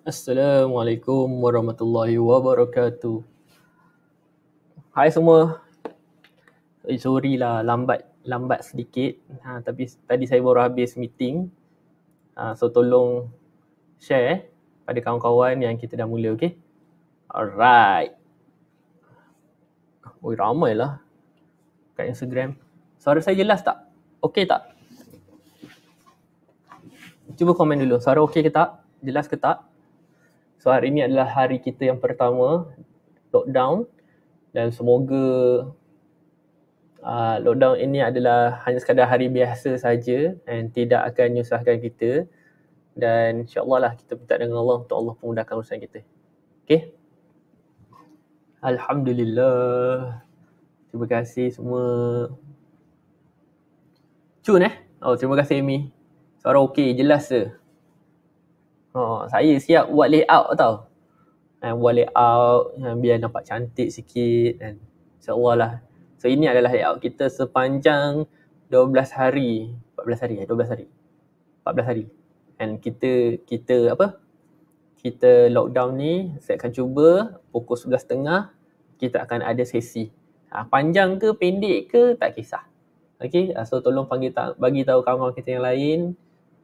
Assalamualaikum warahmatullahi wabarakatuh. Hai semua. Eh, sorry lah lambat lambat sedikit. Ha tapi tadi saya baru habis meeting. Ha so tolong share pada kawan-kawan yang kita dah mula okay? Alright. Oi ramai lah kat Instagram. Suara saya jelas tak? Okay tak? Cuba komen dulu. Suara okay ke tak? Jelas ke tak? So hari ini adalah hari kita yang pertama lockdown dan semoga uh, lockdown ini adalah hanya sekadar hari biasa saja dan tidak akan menyusahkan kita dan insyaAllah lah kita minta dengan Allah untuk Allah pemudahkan urusan kita. Okay. Alhamdulillah. Terima kasih semua. Cun eh? Oh, terima kasih Amy. Suara okey, jelas ke? Oh, saya siap buat layout tau. And eh, buat layout and eh, biar nampak cantik sikit dan insyaAllah lah. So ini adalah layout kita sepanjang 12 hari. 14 hari eh, 12 hari. 14 hari. And kita, kita apa? Kita lockdown ni, saya akan cuba pukul 11.30 kita akan ada sesi. Ha, panjang ke, pendek ke, tak kisah. Okay, so tolong panggil ta- bagi tahu kawan-kawan kita yang lain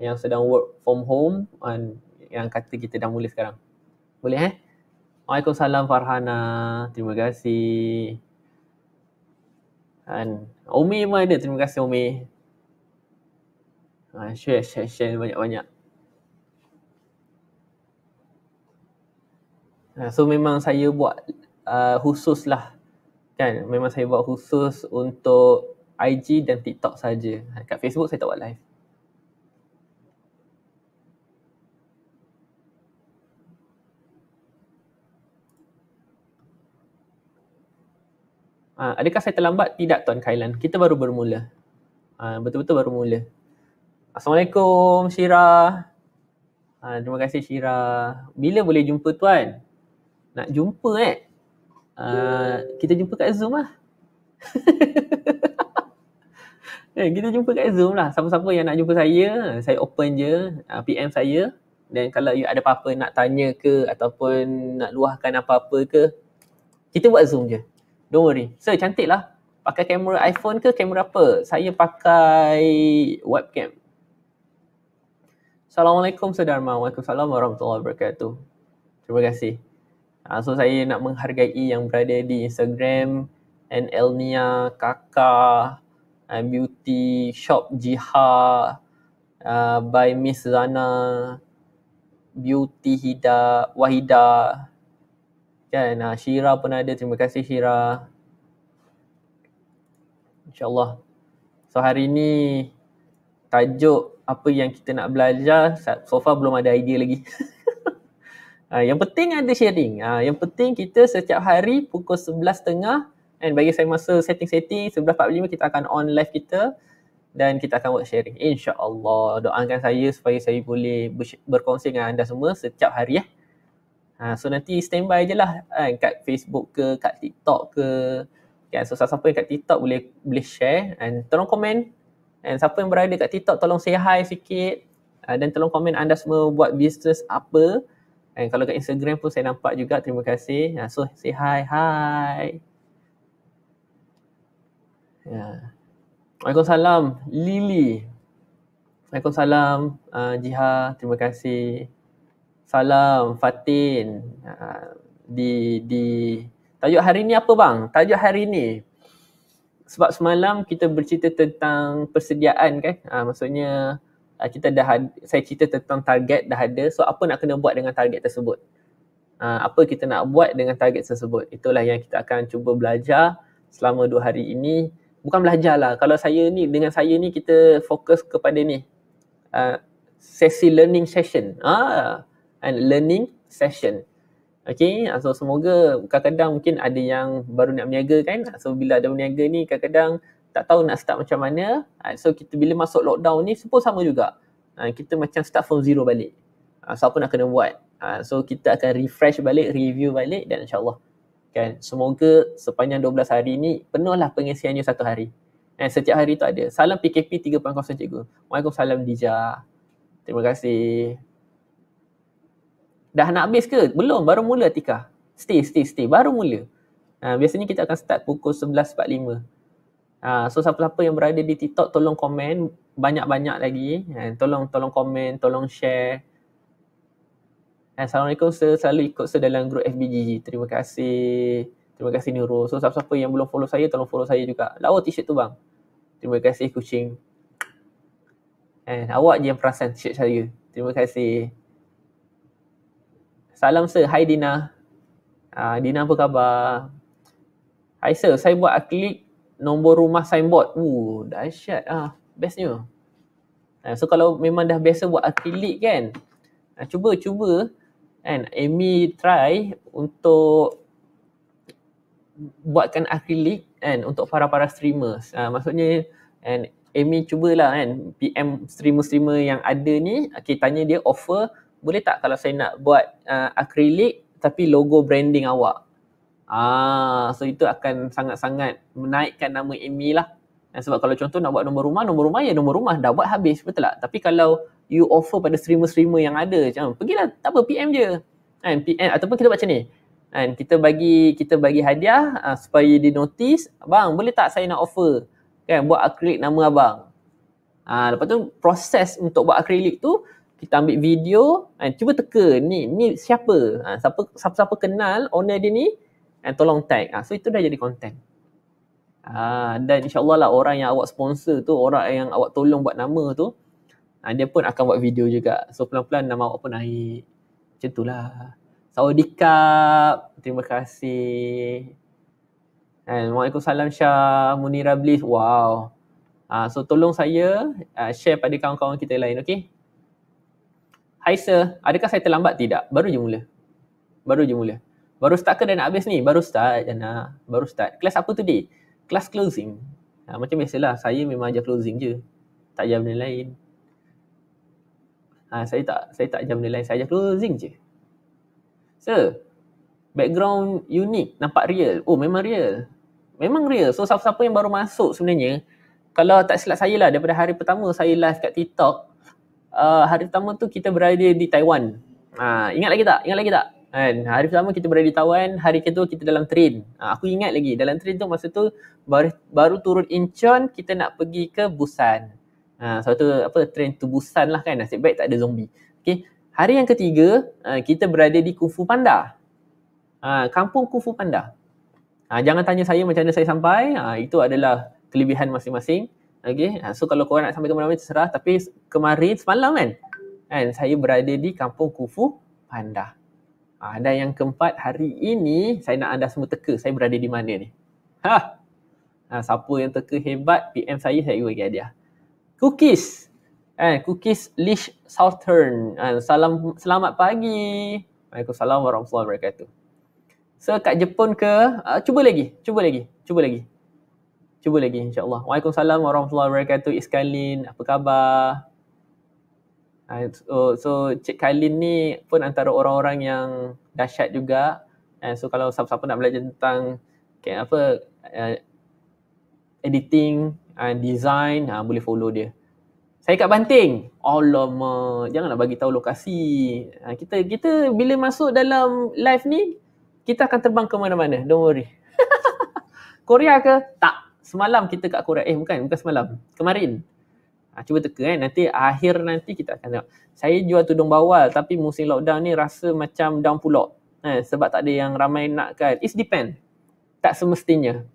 yang sedang work from home and yang kata kita dah mula sekarang. Boleh eh? Waalaikumsalam Farhana. Terima kasih. Dan Umi mana? Terima kasih Umi. Ha, share, share, share banyak-banyak. Ha, so memang saya buat uh, khusus lah kan memang saya buat khusus untuk IG dan TikTok saja. Kat Facebook saya tak buat live. Ha, adakah saya terlambat? Tidak Tuan Kailan. Kita baru bermula. Ha, betul-betul baru mula. Assalamualaikum Syira. Ha, terima kasih Syira. Bila boleh jumpa Tuan? Nak jumpa eh? Uh, kita jumpa kat Zoom lah. eh, kita jumpa kat Zoom lah. Siapa-siapa yang nak jumpa saya, saya open je PM saya. Dan kalau you ada apa-apa nak tanya ke ataupun nak luahkan apa-apa ke, kita buat Zoom je. Don't worry. Sir, cantik lah. Pakai kamera iPhone ke kamera apa? Saya pakai webcam. Assalamualaikum, Sir Waalaikumsalam warahmatullahi wabarakatuh. Terima kasih. Uh, so, saya nak menghargai yang berada di Instagram. And Elnia, Kaka, uh, Beauty, Shop Jiha, uh, by Miss Zana, Beauty Hida, Wahida, Kan uh, ah, Syira pun ada. Terima kasih Syira. InsyaAllah. So hari ni tajuk apa yang kita nak belajar so far belum ada idea lagi. Ha, yang penting ada sharing. Ha, yang penting kita setiap hari pukul 11.30 Dan bagi saya masa setting-setting 11.45 kita akan on live kita dan kita akan buat sharing. InsyaAllah doakan saya supaya saya boleh berkongsi dengan anda semua setiap hari. Eh. Ha, so nanti standby je lah kan, kat Facebook ke, kat TikTok ke. Kan, so siapa yang kat TikTok boleh boleh share and tolong komen. And siapa yang berada kat TikTok tolong say hi sikit. Ha, dan uh, tolong komen anda semua buat bisnes apa. And kalau kat Instagram pun saya nampak juga. Terima kasih. Ha, so say hi, hi. Ya. Waalaikumsalam yeah. Lily. Waalaikumsalam uh, Jiha. Terima kasih. Salam Fatin. Ha, di di tajuk hari ni apa bang? Tajuk hari ni sebab semalam kita bercerita tentang persediaan kan. Uh, maksudnya ha, kita dah saya cerita tentang target dah ada. So apa nak kena buat dengan target tersebut? Uh, apa kita nak buat dengan target tersebut? Itulah yang kita akan cuba belajar selama dua hari ini. Bukan belajar lah. Kalau saya ni, dengan saya ni kita fokus kepada ni. Uh, sesi learning session. Ah, and learning session. Okay, so semoga kadang-kadang mungkin ada yang baru nak berniaga kan. So bila ada berniaga ni kadang-kadang tak tahu nak start macam mana. Ah, so kita bila masuk lockdown ni semua sama juga. Ah, kita macam start from zero balik. Ah, so apa nak kena buat. So kita akan refresh balik, review balik dan insyaAllah. Kan, semoga sepanjang 12 hari ni penuhlah pengisiannya satu hari. Eh, setiap hari tu ada. Salam PKP 3.0 cikgu. Waalaikumsalam Dija. Terima kasih dah nak habis ke? Belum, baru mula tika. Stay, stay, stay. Baru mula. Ha, biasanya kita akan start pukul 11.45. Ha, so siapa-siapa yang berada di TikTok tolong komen banyak-banyak lagi. Ha, tolong tolong komen, tolong share. Ha, Assalamualaikum sir, selalu ikut sir dalam grup FBGG. Terima kasih. Terima kasih Nurul. So siapa-siapa yang belum follow saya, tolong follow saya juga. Lawa t-shirt tu bang. Terima kasih kucing. Eh, awak je yang perasan t-shirt saya. Terima kasih. Salam sir, hai Dina. Uh, Dina apa khabar? Hai sir, saya buat klik nombor rumah signboard. Uh, dahsyat ah. Bestnya. Uh, so kalau memang dah biasa buat akrilik kan, uh, cuba cuba And Amy try untuk buatkan akrilik And untuk para-para streamers. Uh, maksudnya and Amy cubalah kan PM streamer-streamer yang ada ni, okay, tanya dia offer boleh tak kalau saya nak buat uh, akrilik tapi logo branding awak? Ah, so itu akan sangat-sangat menaikkan nama Amy lah. Dan sebab kalau contoh nak buat nombor rumah, nombor rumah ya nombor rumah dah buat habis betul tak? Tapi kalau you offer pada streamer-streamer yang ada, macam pergilah tak apa PM je. Kan PM eh, ataupun kita buat macam ni. Kan kita bagi kita bagi hadiah uh, supaya di notice, bang boleh tak saya nak offer kan buat akrilik nama abang. Ah, uh, lepas tu proses untuk buat akrilik tu kita ambil video eh, cuba teka ni ni siapa ha, siapa siapa siapa kenal owner dia ni eh, tolong tag ha, so itu dah jadi content ha, dan insyaallah lah orang yang awak sponsor tu orang yang awak tolong buat nama tu ha, dia pun akan buat video juga so pelan-pelan nama awak pun naik macam itulah Sawadikap, terima kasih eh, And, salam Syah, Munira Bliss, wow Uh, so tolong saya uh, share pada kawan-kawan kita lain okey Aisyah, adakah saya terlambat? Tidak. Baru je mula. Baru je mula. Baru start ke dah nak habis ni? Baru start, Jana. Baru start. Kelas apa dia, Kelas closing. Ha, macam biasalah, saya memang ajar closing je. Tak ajar benda lain. Ha, saya tak saya tak ajar benda lain. Saya ajar closing je. So, background unik, nampak real. Oh, memang real. Memang real. So, siapa-siapa yang baru masuk sebenarnya, kalau tak silap saya lah, daripada hari pertama saya live kat TikTok, Eh, hari pertama tu kita berada di Taiwan. Uh, ingat lagi tak? Ingat lagi tak? Kan? Hari pertama kita berada di Taiwan, hari kedua kita dalam train. Uh, aku ingat lagi dalam train tu masa tu baru, baru turun Incheon kita nak pergi ke Busan. Uh, ha, so tu apa train tu Busan lah kan nasib baik tak ada zombie. Okay. Hari yang ketiga uh, kita berada di Kufu Panda. Uh, kampung Kufu Panda. Uh, jangan tanya saya macam mana saya sampai. Uh, itu adalah kelebihan masing-masing. Okay, ha, so kalau korang nak sampai ke mana-mana terserah tapi kemarin semalam kan kan saya berada di kampung Kufu Panda. Ha, dan yang keempat hari ini saya nak anda semua teka saya berada di mana ni. Ha. ha siapa yang teka hebat PM saya saya bagi dia. Cookies. Ha, cookies Leash Southern. Ha, salam selamat pagi. Waalaikumsalam warahmatullahi wabarakatuh. So kat Jepun ke? Ha, cuba lagi, cuba lagi, cuba lagi. Cuba lagi insyaAllah. Waalaikumsalam warahmatullahi wabarakatuh. Iskalin, apa khabar? Ha, so, so Cik Kailin ni pun antara orang-orang yang dahsyat juga. And eh, so kalau siapa-siapa nak belajar tentang okay, apa uh, editing and eh, design, uh, boleh follow dia. Saya kat Banting. Alamak, jangan nak bagi tahu lokasi. Uh, kita kita bila masuk dalam live ni, kita akan terbang ke mana-mana. Don't worry. Korea ke? Tak semalam kita kat Quran eh bukan bukan semalam kemarin ha, cuba teka kan eh. nanti akhir nanti kita akan tengok saya jual tudung bawal tapi musim lockdown ni rasa macam down pula eh, sebab tak ada yang ramai nak kan it's depend tak semestinya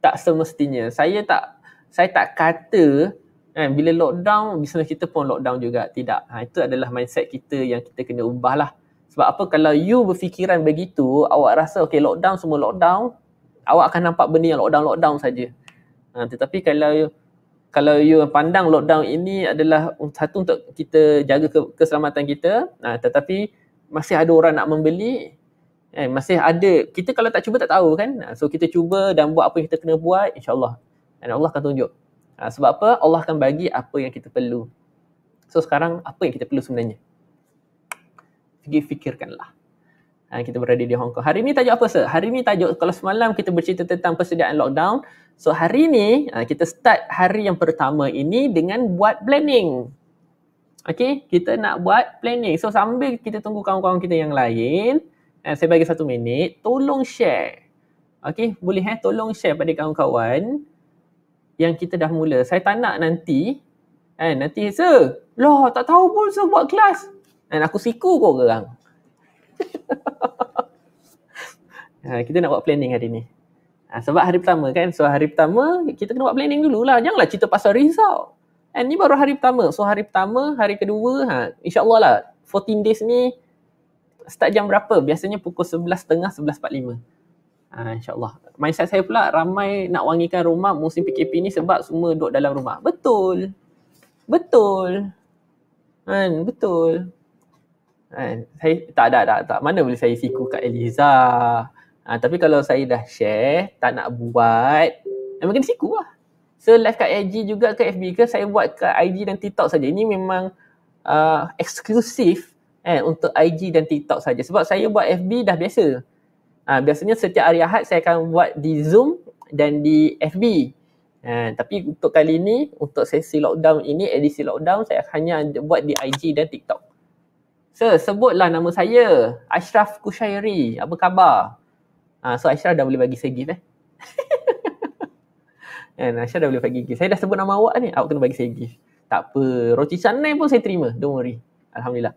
tak semestinya saya tak saya tak kata kan bila lockdown bisnes kita pun lockdown juga tidak ha, itu adalah mindset kita yang kita kena ubah lah sebab apa kalau you berfikiran begitu awak rasa okay lockdown semua lockdown awak akan nampak benda yang lockdown lockdown saja Ha, tetapi kalau you, kalau you pandang lockdown ini adalah satu untuk kita jaga ke, keselamatan kita, ha, tetapi masih ada orang nak membeli, eh, masih ada. Kita kalau tak cuba tak tahu kan. Ha, so kita cuba dan buat apa yang kita kena buat, insyaAllah. Dan Allah akan tunjuk. Ha, sebab apa? Allah akan bagi apa yang kita perlu. So sekarang apa yang kita perlu sebenarnya? Pergi fikirkanlah uh, kita berada di Hong Kong. Hari ni tajuk apa, Sir? Hari ni tajuk kalau semalam kita bercerita tentang persediaan lockdown. So hari ni uh, ah, kita start hari yang pertama ini dengan buat planning. Okay, kita nak buat planning. So sambil kita tunggu kawan-kawan kita yang lain, uh, saya bagi satu minit, tolong share. Okay, boleh eh? Tolong share pada kawan-kawan yang kita dah mula. Saya tak nak nanti, eh, nanti, Sir, lah tak tahu pun Sir buat kelas. Dan eh, aku siku kau orang. Ha, kita nak buat planning hari ni. Ha, sebab hari pertama kan. So hari pertama kita kena buat planning dulu lah. Janganlah cerita pasal risau. And eh, ni baru hari pertama. So hari pertama, hari kedua, ha, insyaAllah lah 14 days ni start jam berapa? Biasanya pukul 11.30, 11.45. Ha, InsyaAllah. Mindset saya pula ramai nak wangikan rumah musim PKP ni sebab semua duduk dalam rumah. Betul. Betul. Kan, betul eh Saya tak ada tak tak mana boleh saya siku kat Eliza. Ha, tapi kalau saya dah share, tak nak buat, memang kena siku lah. So live kat IG juga ke FB ke, saya buat kat IG dan TikTok saja. Ini memang uh, eksklusif eh, untuk IG dan TikTok saja. Sebab saya buat FB dah biasa. Ha, biasanya setiap hari Ahad saya akan buat di Zoom dan di FB. Ha, eh, tapi untuk kali ini, untuk sesi lockdown ini, edisi lockdown, saya hanya buat di IG dan TikTok. Sir, sebutlah nama saya. Ashraf Kushairi. Apa khabar? Ah, so Ashraf dah boleh bagi saya gift eh. And Ashraf dah boleh bagi gift. Saya dah sebut nama awak ni. Awak kena bagi saya gift. Tak apa. Roti canai pun saya terima. Don't worry. Alhamdulillah.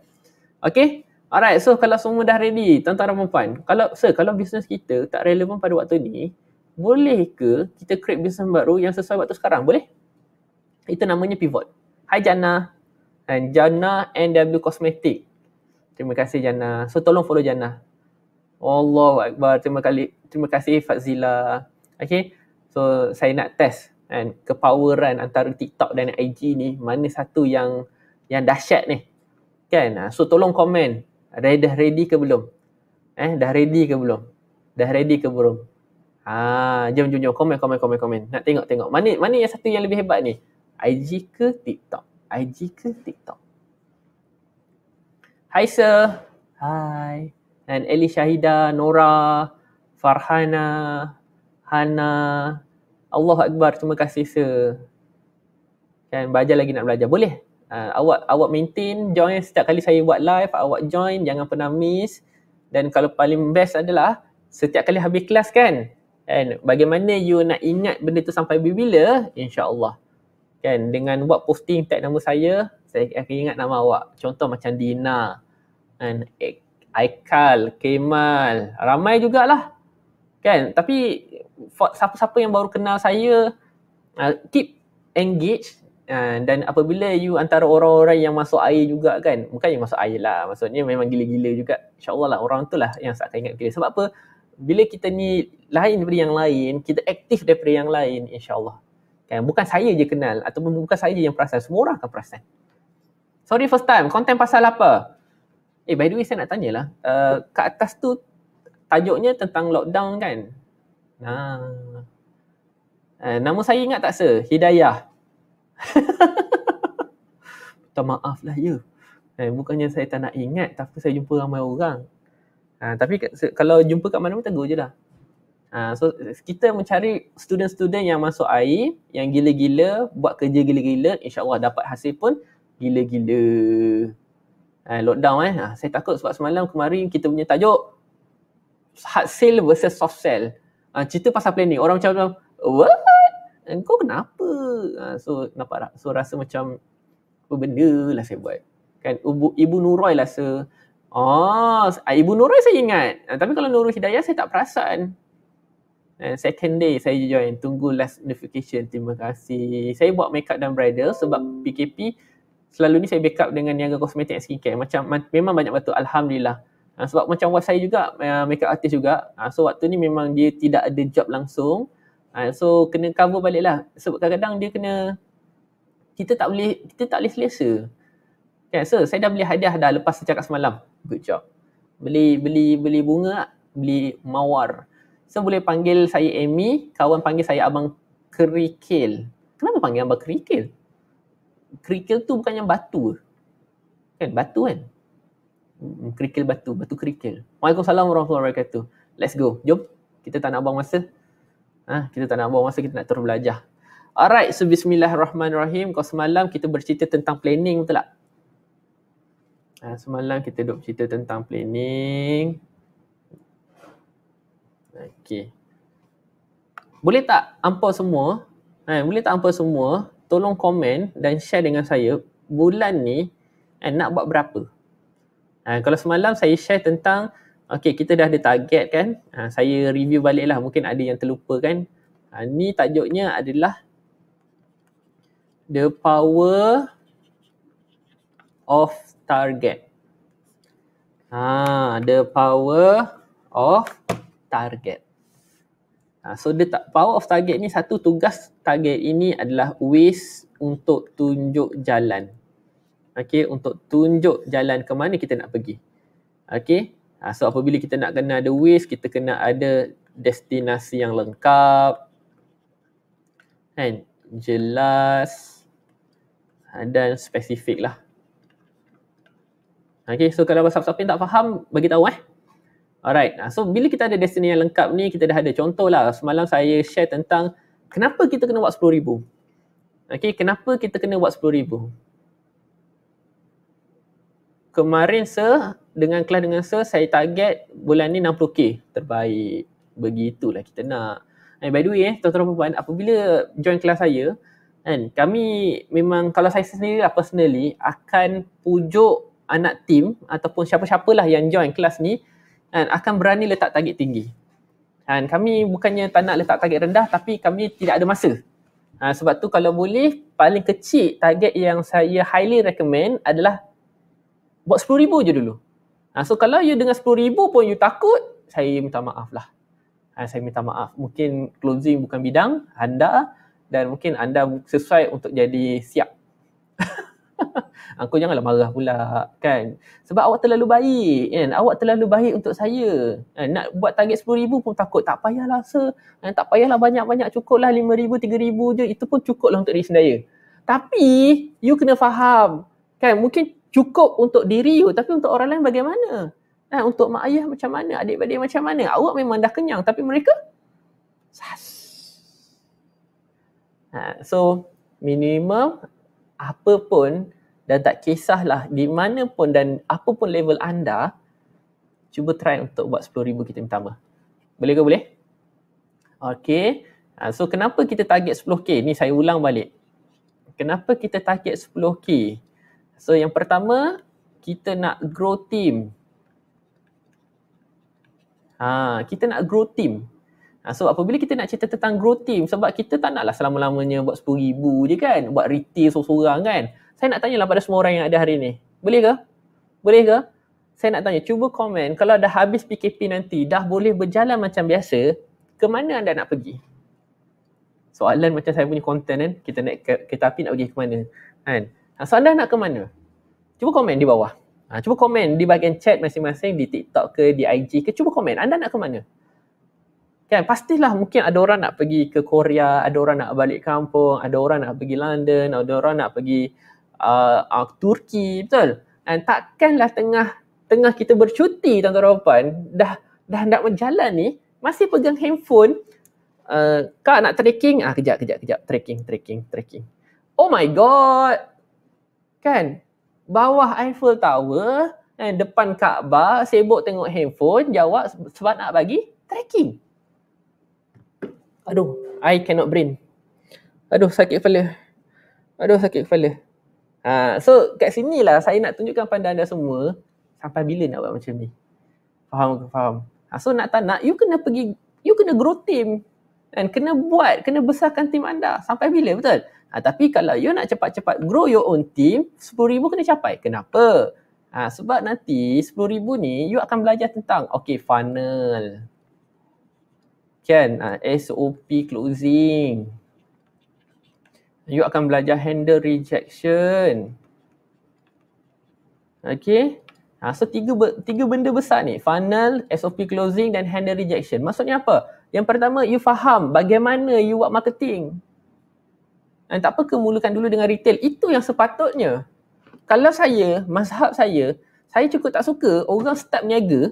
Okay. Alright. So kalau semua dah ready, tuan-tuan dan puan Kalau, sir, kalau bisnes kita tak relevan pada waktu ni, boleh ke kita create bisnes baru yang sesuai waktu sekarang? Boleh? Itu namanya pivot. Hai Jana. And Jana NW Cosmetic. Terima kasih Jana. So tolong follow Jana. Allah Akbar. Terima, kali, terima kasih Fazila. Okay. So saya nak test kan, kepoweran antara TikTok dan IG ni mana satu yang yang dahsyat ni. Kan? Ah, so tolong komen. Ready, dah ready ke belum? Eh, dah ready ke belum? Dah ready ke belum? Ha, jom jom jom komen komen komen komen. Nak tengok tengok. Mana mana yang satu yang lebih hebat ni? IG ke TikTok? IG ke TikTok? Hai sir. Hai. Dan Eli Shahida, Nora, Farhana, Hana. Allah Akbar, terima kasih sir. Dan belajar lagi nak belajar. Boleh? Uh, awak awak maintain join setiap kali saya buat live awak join jangan pernah miss dan kalau paling best adalah setiap kali habis kelas kan and bagaimana you nak ingat benda tu sampai bila insyaallah kan dengan buat posting tag nama saya saya akan ingat nama awak contoh macam Dina kan Aikal, Kemal, ramai jugalah kan tapi siapa-siapa yang baru kenal saya uh, keep engage uh, dan apabila you antara orang-orang yang masuk air juga kan bukan yang masuk air lah maksudnya memang gila-gila juga insyaAllah lah orang tu lah yang saya akan ingat gila sebab apa bila kita ni lain daripada yang lain kita aktif daripada yang lain insyaAllah kan bukan saya je kenal ataupun bukan saya je yang perasan semua orang akan perasan sorry first time konten pasal apa eh by the way saya nak tanyalah uh, eh, kat atas tu tajuknya tentang lockdown kan Nah. uh, nama saya ingat tak se hidayah Minta maaf lah ya eh, Bukannya saya tak nak ingat Tapi saya jumpa ramai orang ha, Tapi kalau jumpa kat mana pun tegur je lah Ah, so kita mencari student-student yang masuk AI yang gila-gila buat kerja gila-gila insyaallah dapat hasil pun gila-gila uh, lockdown eh uh, saya takut sebab semalam kemarin kita punya tajuk hard sell versus soft sell uh, cerita pasal planning orang macam what kau kenapa uh, so nampak so rasa macam apa benda lah saya buat kan ibu, ibu Nuroi rasa Oh, Ibu Nurul saya ingat. Tapi kalau Nurul Hidayah saya tak perasan. And eh, second day saya join tunggu last notification terima kasih saya buat makeup dan bridal sebab PKP selalu ni saya backup dengan niaga kosmetik and skincare macam memang banyak betul alhamdulillah uh, sebab macam wife saya juga uh, makeup artist juga uh, so waktu ni memang dia tidak ada job langsung uh, so kena cover baliklah sebab kadang-kadang dia kena kita tak boleh kita tak boleh selesa kan so saya dah beli hadiah dah lepas saya cakap semalam good job beli beli beli bunga beli mawar So boleh panggil saya Amy, kawan panggil saya Abang Kerikil. Kenapa panggil Abang Kerikil? Kerikil tu bukan yang batu Kan, batu kan? Hmm, kerikil batu, batu kerikil. Waalaikumsalam warahmatullahi wabarakatuh. Let's go, jom. Kita tak nak buang masa. Ha, kita tak nak buang masa, kita nak terus belajar. Alright, so bismillahirrahmanirrahim. Kau semalam kita bercerita tentang planning betul tak? Ha, semalam kita duduk cerita tentang planning. Okay, Boleh tak hampa semua? Ha, boleh tak hampa semua? Tolong komen dan share dengan saya bulan ni eh, nak buat berapa? Ha, kalau semalam saya share tentang okay kita dah ada target kan. Ha, saya review balik lah Mungkin ada yang terlupa kan. Ha, ni tajuknya adalah The Power of Target. Ah, The Power of target. Ha, so the power of target ni satu tugas target ini adalah ways untuk tunjuk jalan. Okay, untuk tunjuk jalan ke mana kita nak pergi. Okay, ha, so apabila kita nak kena ada ways, kita kena ada destinasi yang lengkap. Kan, jelas ha, dan spesifik lah. Okay, so kalau siapa-siapa yang tak faham, bagi tahu eh. Alright, ah, so bila kita ada destiny yang lengkap ni, kita dah ada contoh lah. Semalam saya share tentang kenapa kita kena buat RM10,000. Okay, kenapa kita kena buat RM10,000? Kemarin se, dengan kelas dengan se, saya target bulan ni 60K. Terbaik. Begitulah kita nak. And eh, by the way, eh, tuan-tuan perempuan, apabila join kelas saya, kan, kami memang kalau saya sendiri lah personally, akan pujuk anak tim ataupun siapa-siapalah yang join kelas ni, kan, akan berani letak target tinggi. Kan, kami bukannya tak nak letak target rendah tapi kami tidak ada masa. Ha, sebab tu kalau boleh paling kecil target yang saya highly recommend adalah buat RM10,000 je dulu. Ha, so kalau you dengan RM10,000 pun you takut, saya minta maaf lah. Ha, saya minta maaf. Mungkin closing bukan bidang anda dan mungkin anda sesuai untuk jadi siap. Aku janganlah marah pula kan. Sebab awak terlalu baik kan. Awak terlalu baik untuk saya. Kan? Nak buat target RM10,000 pun takut. Tak payahlah sir. Kan? Tak payahlah banyak-banyak. cukup lah RM5,000, RM3,000 je. Itu pun cukuplah untuk diri sendiri. Tapi you kena faham. Kan mungkin cukup untuk diri you. Tapi untuk orang lain bagaimana? Kan? Untuk mak ayah macam mana? Adik-adik macam mana? Awak memang dah kenyang. Tapi mereka sas. Ha, so minimum apa pun dan tak kisahlah di mana pun dan apa pun level anda cuba try untuk buat 10000 kita pertama. Boleh ke boleh? Okey. Ha, so kenapa kita target 10k? Ni saya ulang balik. Kenapa kita target 10k? So yang pertama kita nak grow team. Ha, kita nak grow team. Ha, so apabila kita nak cerita tentang growth team sebab kita tak naklah selama-lamanya buat 10,000 je kan buat retail seorang-seorang kan. Saya nak tanyalah pada semua orang yang ada hari ni. Boleh ke? Boleh ke? Saya nak tanya, cuba komen kalau dah habis PKP nanti, dah boleh berjalan macam biasa, ke mana anda nak pergi? Soalan macam saya punya konten kan, kita naik ke, kereta api nak pergi ke mana? Kan? Ha, ah, so anda nak ke mana? Cuba komen di bawah. Ha, cuba komen di bahagian chat masing-masing, di TikTok ke, di IG ke, cuba komen anda nak ke mana? kan pastilah mungkin ada orang nak pergi ke Korea, ada orang nak balik kampung, ada orang nak pergi London, ada orang nak pergi uh, uh, Turki, betul? Dan takkanlah tengah tengah kita bercuti tuan-tuan rompan, dah dah nak berjalan ni, masih pegang handphone, uh, kak nak trekking ah kejap, kejap, kejap, trekking trekking trekking. Oh my god! Kan? Bawah Eiffel Tower, kan, depan Kaabah, sibuk tengok handphone, jawab sebab nak bagi trekking. Aduh, I cannot brain. Aduh, sakit kepala. Aduh, sakit kepala. Ha, so kat sini lah saya nak tunjukkan pada anda semua sampai bila nak buat macam ni. Faham ke? Faham. Ha, so nak tak nak, you kena pergi, you kena grow team. Kan? Kena buat, kena besarkan team anda sampai bila, betul? Ha, tapi kalau you nak cepat-cepat grow your own team, 10,000 kena capai. Kenapa? Ha, sebab nanti 10,000 ni you akan belajar tentang okay funnel, kan uh, SOP closing you akan belajar handle rejection okay Ha, so tiga, tiga benda besar ni, funnel, SOP closing dan handle rejection. Maksudnya apa? Yang pertama, you faham bagaimana you buat marketing. Dan tak apa ke dulu dengan retail. Itu yang sepatutnya. Kalau saya, mazhab saya, saya cukup tak suka orang start meniaga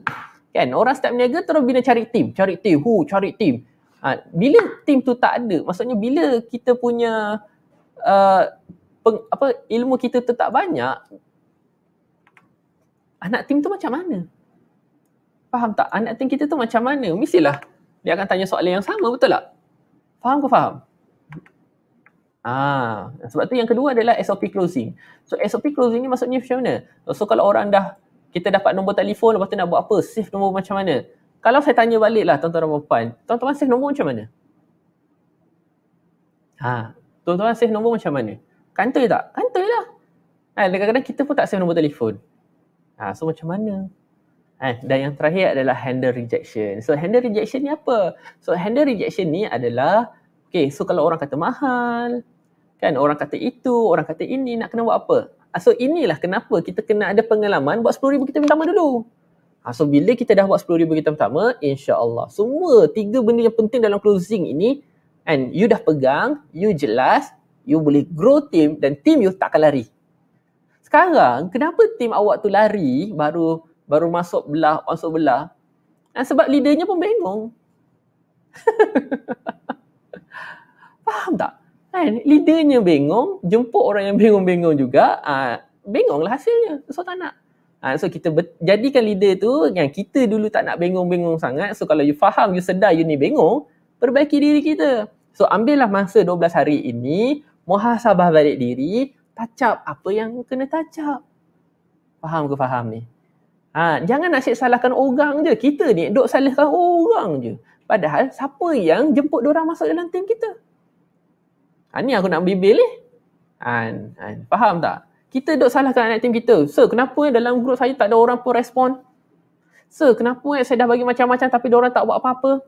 kan orang start berniaga terus bina cari team cari team hu cari team ha, bila team tu tak ada maksudnya bila kita punya uh, peng, apa ilmu kita tu tak banyak anak team tu macam mana faham tak anak team kita tu macam mana mestilah dia akan tanya soalan yang sama betul tak faham ke faham Ah, sebab tu yang kedua adalah SOP closing. So SOP closing ni maksudnya macam mana? So kalau orang dah kita dapat nombor telefon lepas tu nak buat apa, save nombor macam mana. Kalau saya tanya balik lah tuan-tuan dan puan-puan, tuan-tuan save nombor macam mana? Ha, tuan-tuan save nombor macam mana? Kantoi tak? Kantoi lah. Ha, kadang-kadang kita pun tak save nombor telefon. Ha, so macam mana? Ha, dan yang terakhir adalah handle rejection. So handle rejection ni apa? So handle rejection ni adalah, okay, so kalau orang kata mahal, kan orang kata itu, orang kata ini, nak kena buat apa? Ah, so inilah kenapa kita kena ada pengalaman buat 10,000 kita pertama dulu. Ah, so bila kita dah buat 10,000 kita pertama, insyaAllah semua tiga benda yang penting dalam closing ini and you dah pegang, you jelas, you boleh grow team dan team you takkan lari. Sekarang, kenapa team awak tu lari baru baru masuk belah, masuk belah? Nah, sebab leadernya pun bengong. Faham tak? kan leadernya bengong jemput orang yang bengong-bengong juga uh, bengonglah hasilnya so tak nak uh, so kita ber- jadikan leader tu yang kita dulu tak nak bengong-bengong sangat so kalau you faham you sedar you ni bengong perbaiki diri kita so ambillah masa 12 hari ini muhasabah balik diri touch up apa yang kena touch faham ke faham ni Ha, jangan asyik salahkan orang je. Kita ni duk salahkan orang je. Padahal siapa yang jemput orang masuk dalam tim kita? ha, ni aku nak bimbing ni. Ha, ha, faham tak? Kita duk salahkan anak tim kita. Sir, kenapa eh, dalam grup saya tak ada orang pun respon? Sir, kenapa eh, saya dah bagi macam-macam tapi orang tak buat apa-apa?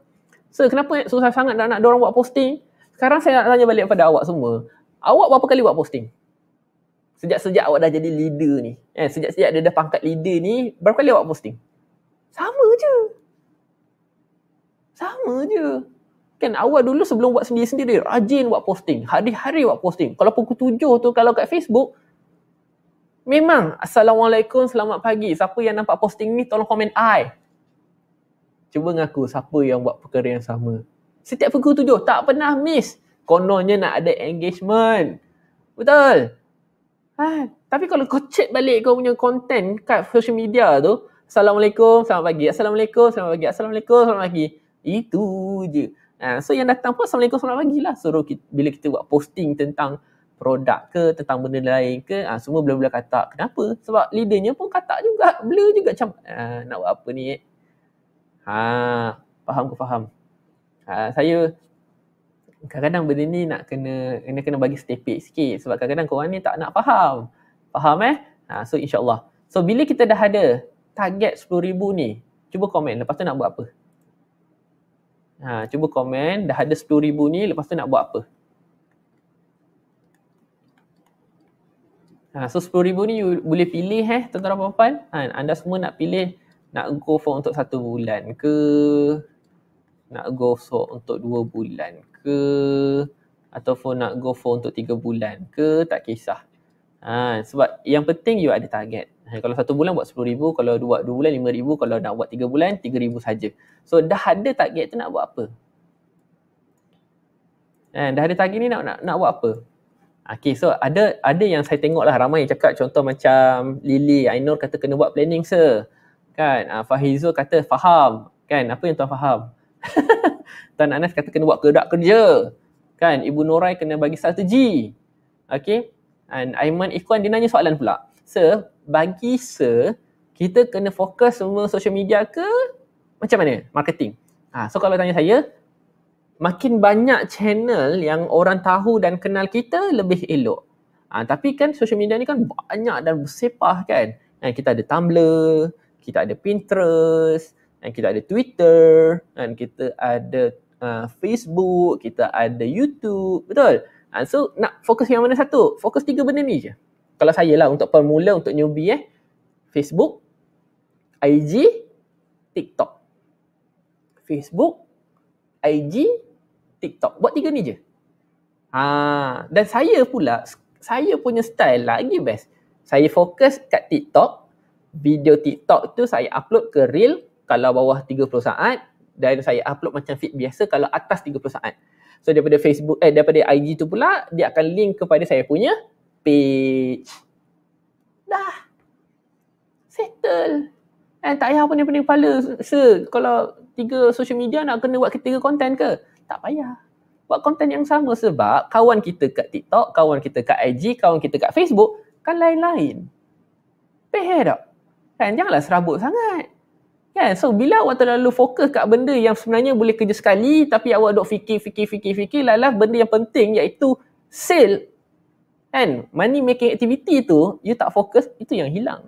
Sir, kenapa eh, susah sangat nak, nak orang buat posting? Sekarang saya nak tanya balik kepada awak semua. Awak berapa kali buat posting? Sejak-sejak awak dah jadi leader ni. Eh, sejak-sejak dia dah pangkat leader ni, berapa kali awak posting? Sama je. Sama je. Kan awal dulu sebelum buat sendiri-sendiri, rajin buat posting. Hari-hari buat posting. Kalau pukul tujuh tu kalau kat Facebook, memang Assalamualaikum, selamat pagi. Siapa yang nampak posting ni, tolong komen I. Cuba ngaku siapa yang buat perkara yang sama. Setiap pukul tujuh, tak pernah miss. Kononnya nak ada engagement. Betul? Ha, tapi kalau kau check balik kau punya konten kat social media tu, Assalamualaikum, selamat pagi. Assalamualaikum, selamat pagi. Assalamualaikum, selamat pagi. Itu je. Ha, so yang datang pun Assalamualaikum selamat pagi lah suruh kita, bila kita buat posting tentang produk ke tentang benda lain ke ha, semua bila-bila kata kenapa sebab leadernya pun kata juga blur juga macam ha, nak buat apa ni eh? ha faham ke faham ha, saya kadang-kadang benda ni nak kena kena kena bagi stepik sikit sebab kadang-kadang korang ni tak nak faham faham eh ha, so insyaallah so bila kita dah ada target 10000 ni cuba komen lepas tu nak buat apa Ha, cuba komen dah ada 10,000 ni lepas tu nak buat apa? Ha, so 10,000 ni boleh pilih eh tuan-tuan dan puan-puan. Ha, anda semua nak pilih nak go for untuk satu bulan ke nak go for untuk dua bulan ke ataupun nak go for untuk tiga bulan ke tak kisah. Ha, sebab yang penting you ada target. Eh, kalau satu bulan buat sepuluh ribu, kalau dua, dua bulan ribu, kalau nak buat tiga bulan tiga ribu saja. So dah ada target tu nak buat apa? Eh, dah ada target ni nak nak, nak buat apa? Okay, so ada ada yang saya tengok lah ramai yang cakap contoh macam Lily, Ainur kata kena buat planning se, Kan, uh, ah, Fahizul kata faham. Kan, apa yang tuan faham? tuan Anas kata kena buat kedak kerja. Kan, Ibu Norai kena bagi strategi. Okay, and Aiman Ikhwan dia nanya soalan pula. Sir, bagi se kita kena fokus semua social media ke macam mana marketing ha, so kalau tanya saya makin banyak channel yang orang tahu dan kenal kita lebih elok ha, tapi kan social media ni kan banyak dan bersepah kan ha, kita ada Tumblr kita ada Pinterest dan ha, kita ada Twitter dan ha, kita ada uh, Facebook kita ada YouTube betul ha, so nak fokus yang mana satu fokus tiga benda ni je kalau saya lah untuk pemula untuk newbie eh Facebook IG TikTok Facebook IG TikTok buat tiga ni je ha dan saya pula saya punya style lagi best saya fokus kat TikTok video TikTok tu saya upload ke reel kalau bawah 30 saat dan saya upload macam feed biasa kalau atas 30 saat. So daripada Facebook eh daripada IG tu pula dia akan link kepada saya punya Pitch Dah. Settle. Eh, tak payah pening-pening kepala. Sir, kalau tiga social media nak kena buat ketiga konten ke? Tak payah. Buat konten yang sama sebab kawan kita kat TikTok, kawan kita kat IG, kawan kita kat Facebook kan lain-lain. Peher tak? Kan, janganlah serabut sangat. Kan? So, bila awak terlalu fokus kat benda yang sebenarnya boleh kerja sekali tapi awak dok fikir, fikir, fikir, fikir, lah lah benda yang penting iaitu sale kan money making activity tu you tak fokus itu yang hilang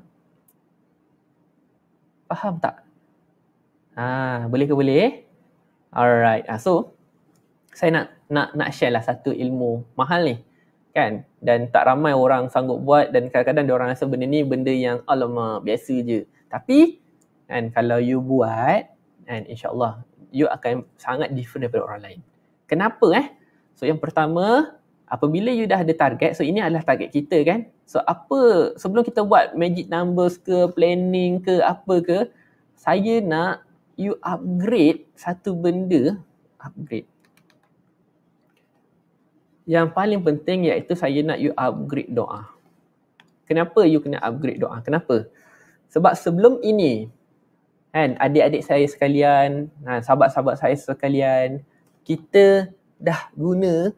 faham tak ha boleh ke boleh alright ha, so saya nak nak nak share lah satu ilmu mahal ni kan dan tak ramai orang sanggup buat dan kadang-kadang dia orang rasa benda ni benda yang alamak biasa je tapi kan kalau you buat kan insyaallah you akan sangat different daripada orang lain kenapa eh so yang pertama apabila you dah ada target so ini adalah target kita kan so apa sebelum kita buat magic numbers ke planning ke apa ke saya nak you upgrade satu benda upgrade yang paling penting iaitu saya nak you upgrade doa kenapa you kena upgrade doa kenapa sebab sebelum ini kan adik-adik saya sekalian ha, sahabat-sahabat saya sekalian kita dah guna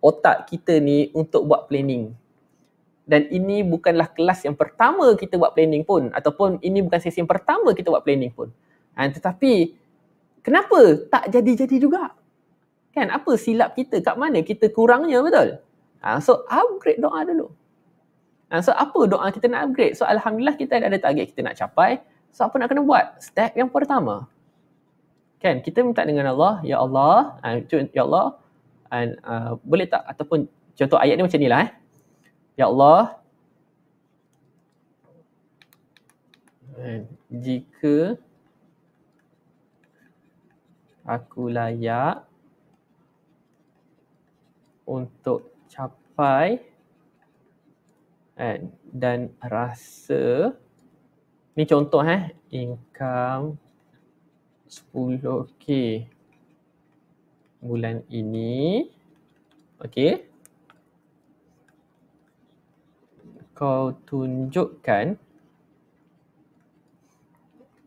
otak kita ni untuk buat planning. Dan ini bukanlah kelas yang pertama kita buat planning pun ataupun ini bukan sesi yang pertama kita buat planning pun. Ha, tetapi kenapa tak jadi-jadi juga? Kan apa silap kita? Kat mana kita kurangnya betul? Ha, so upgrade doa dulu. Ha, so apa doa kita nak upgrade? So Alhamdulillah kita ada target kita nak capai. So apa nak kena buat? Step yang pertama. Kan kita minta dengan Allah. Ya Allah. Ha, ya Allah. Ya Allah and uh, boleh tak ataupun contoh ayat ni macam inilah eh ya Allah jika aku layak untuk capai kan, dan rasa ni contoh eh income 10k bulan ini. Okey. Kau tunjukkan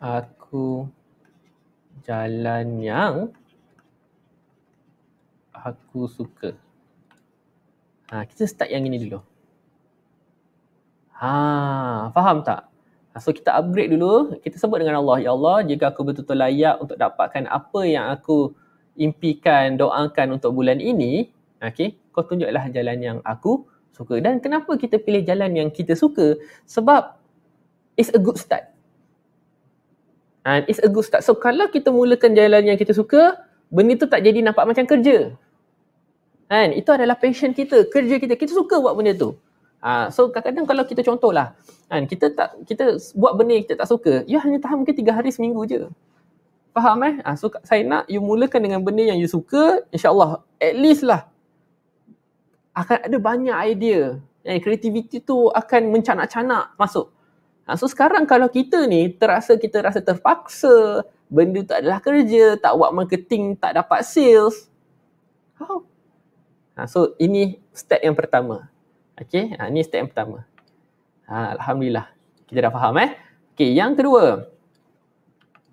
aku jalan yang aku suka. Ha, kita start yang ini dulu. Ha, faham tak? Ha, so kita upgrade dulu, kita sebut dengan Allah, Ya Allah, jika aku betul-betul layak untuk dapatkan apa yang aku impikan, doakan untuk bulan ini, okay, kau tunjuklah jalan yang aku suka. Dan kenapa kita pilih jalan yang kita suka? Sebab it's a good start. And ah, it's a good start. So kalau kita mulakan jalan yang kita suka, benda tu tak jadi nampak macam kerja. And Itu adalah passion kita, kerja kita. Kita suka buat benda tu. Ha, so kadang-kadang kalau kita contohlah, kan, kita tak kita buat benda yang kita tak suka, ya hanya tahan mungkin tiga hari seminggu je. Faham eh? Ha, so saya nak you mulakan dengan benda yang you suka, insyaAllah at least lah akan ada banyak idea dan eh, kreativiti tu akan mencanak-canak masuk. Ha, so sekarang kalau kita ni terasa kita rasa terpaksa, benda tu adalah kerja, tak buat marketing, tak dapat sales. How? Ha, so ini step yang pertama. Okay, ha, ini step yang pertama. Ha, Alhamdulillah, kita dah faham eh. Okay, yang kedua.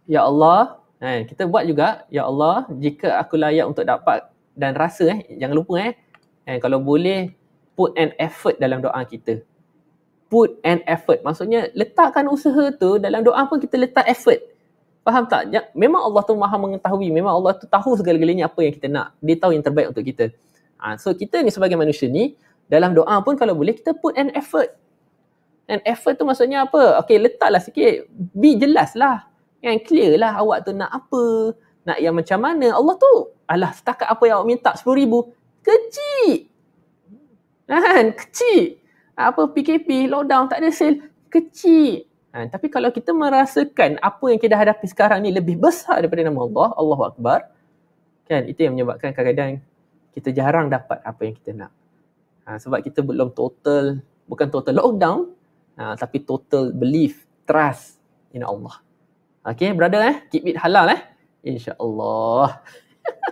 Ya Allah, Eh, kita buat juga, Ya Allah, jika aku layak untuk dapat dan rasa eh, jangan lupa eh. eh kalau boleh, put an effort dalam doa kita. Put an effort. Maksudnya, letakkan usaha tu dalam doa pun kita letak effort. Faham tak? Ya, memang Allah tu maha mengetahui. Memang Allah tu tahu segala-galanya apa yang kita nak. Dia tahu yang terbaik untuk kita. Ha, so, kita ni sebagai manusia ni, dalam doa pun kalau boleh, kita put an effort. An effort tu maksudnya apa? Okay, letaklah sikit. Be jelas lah kan clear lah awak tu nak apa nak yang macam mana Allah tu alah setakat apa yang awak minta sepuluh ribu Kecik, kan Kecik, apa PKP lockdown tak ada sale kecil ha, tapi kalau kita merasakan apa yang kita hadapi sekarang ni lebih besar daripada nama Allah Allah Akbar kan itu yang menyebabkan kadang-kadang kita jarang dapat apa yang kita nak ha, sebab kita belum total bukan total lockdown ha, tapi total belief trust in Allah Okay, brother eh, keep it halal eh. InsyaAllah.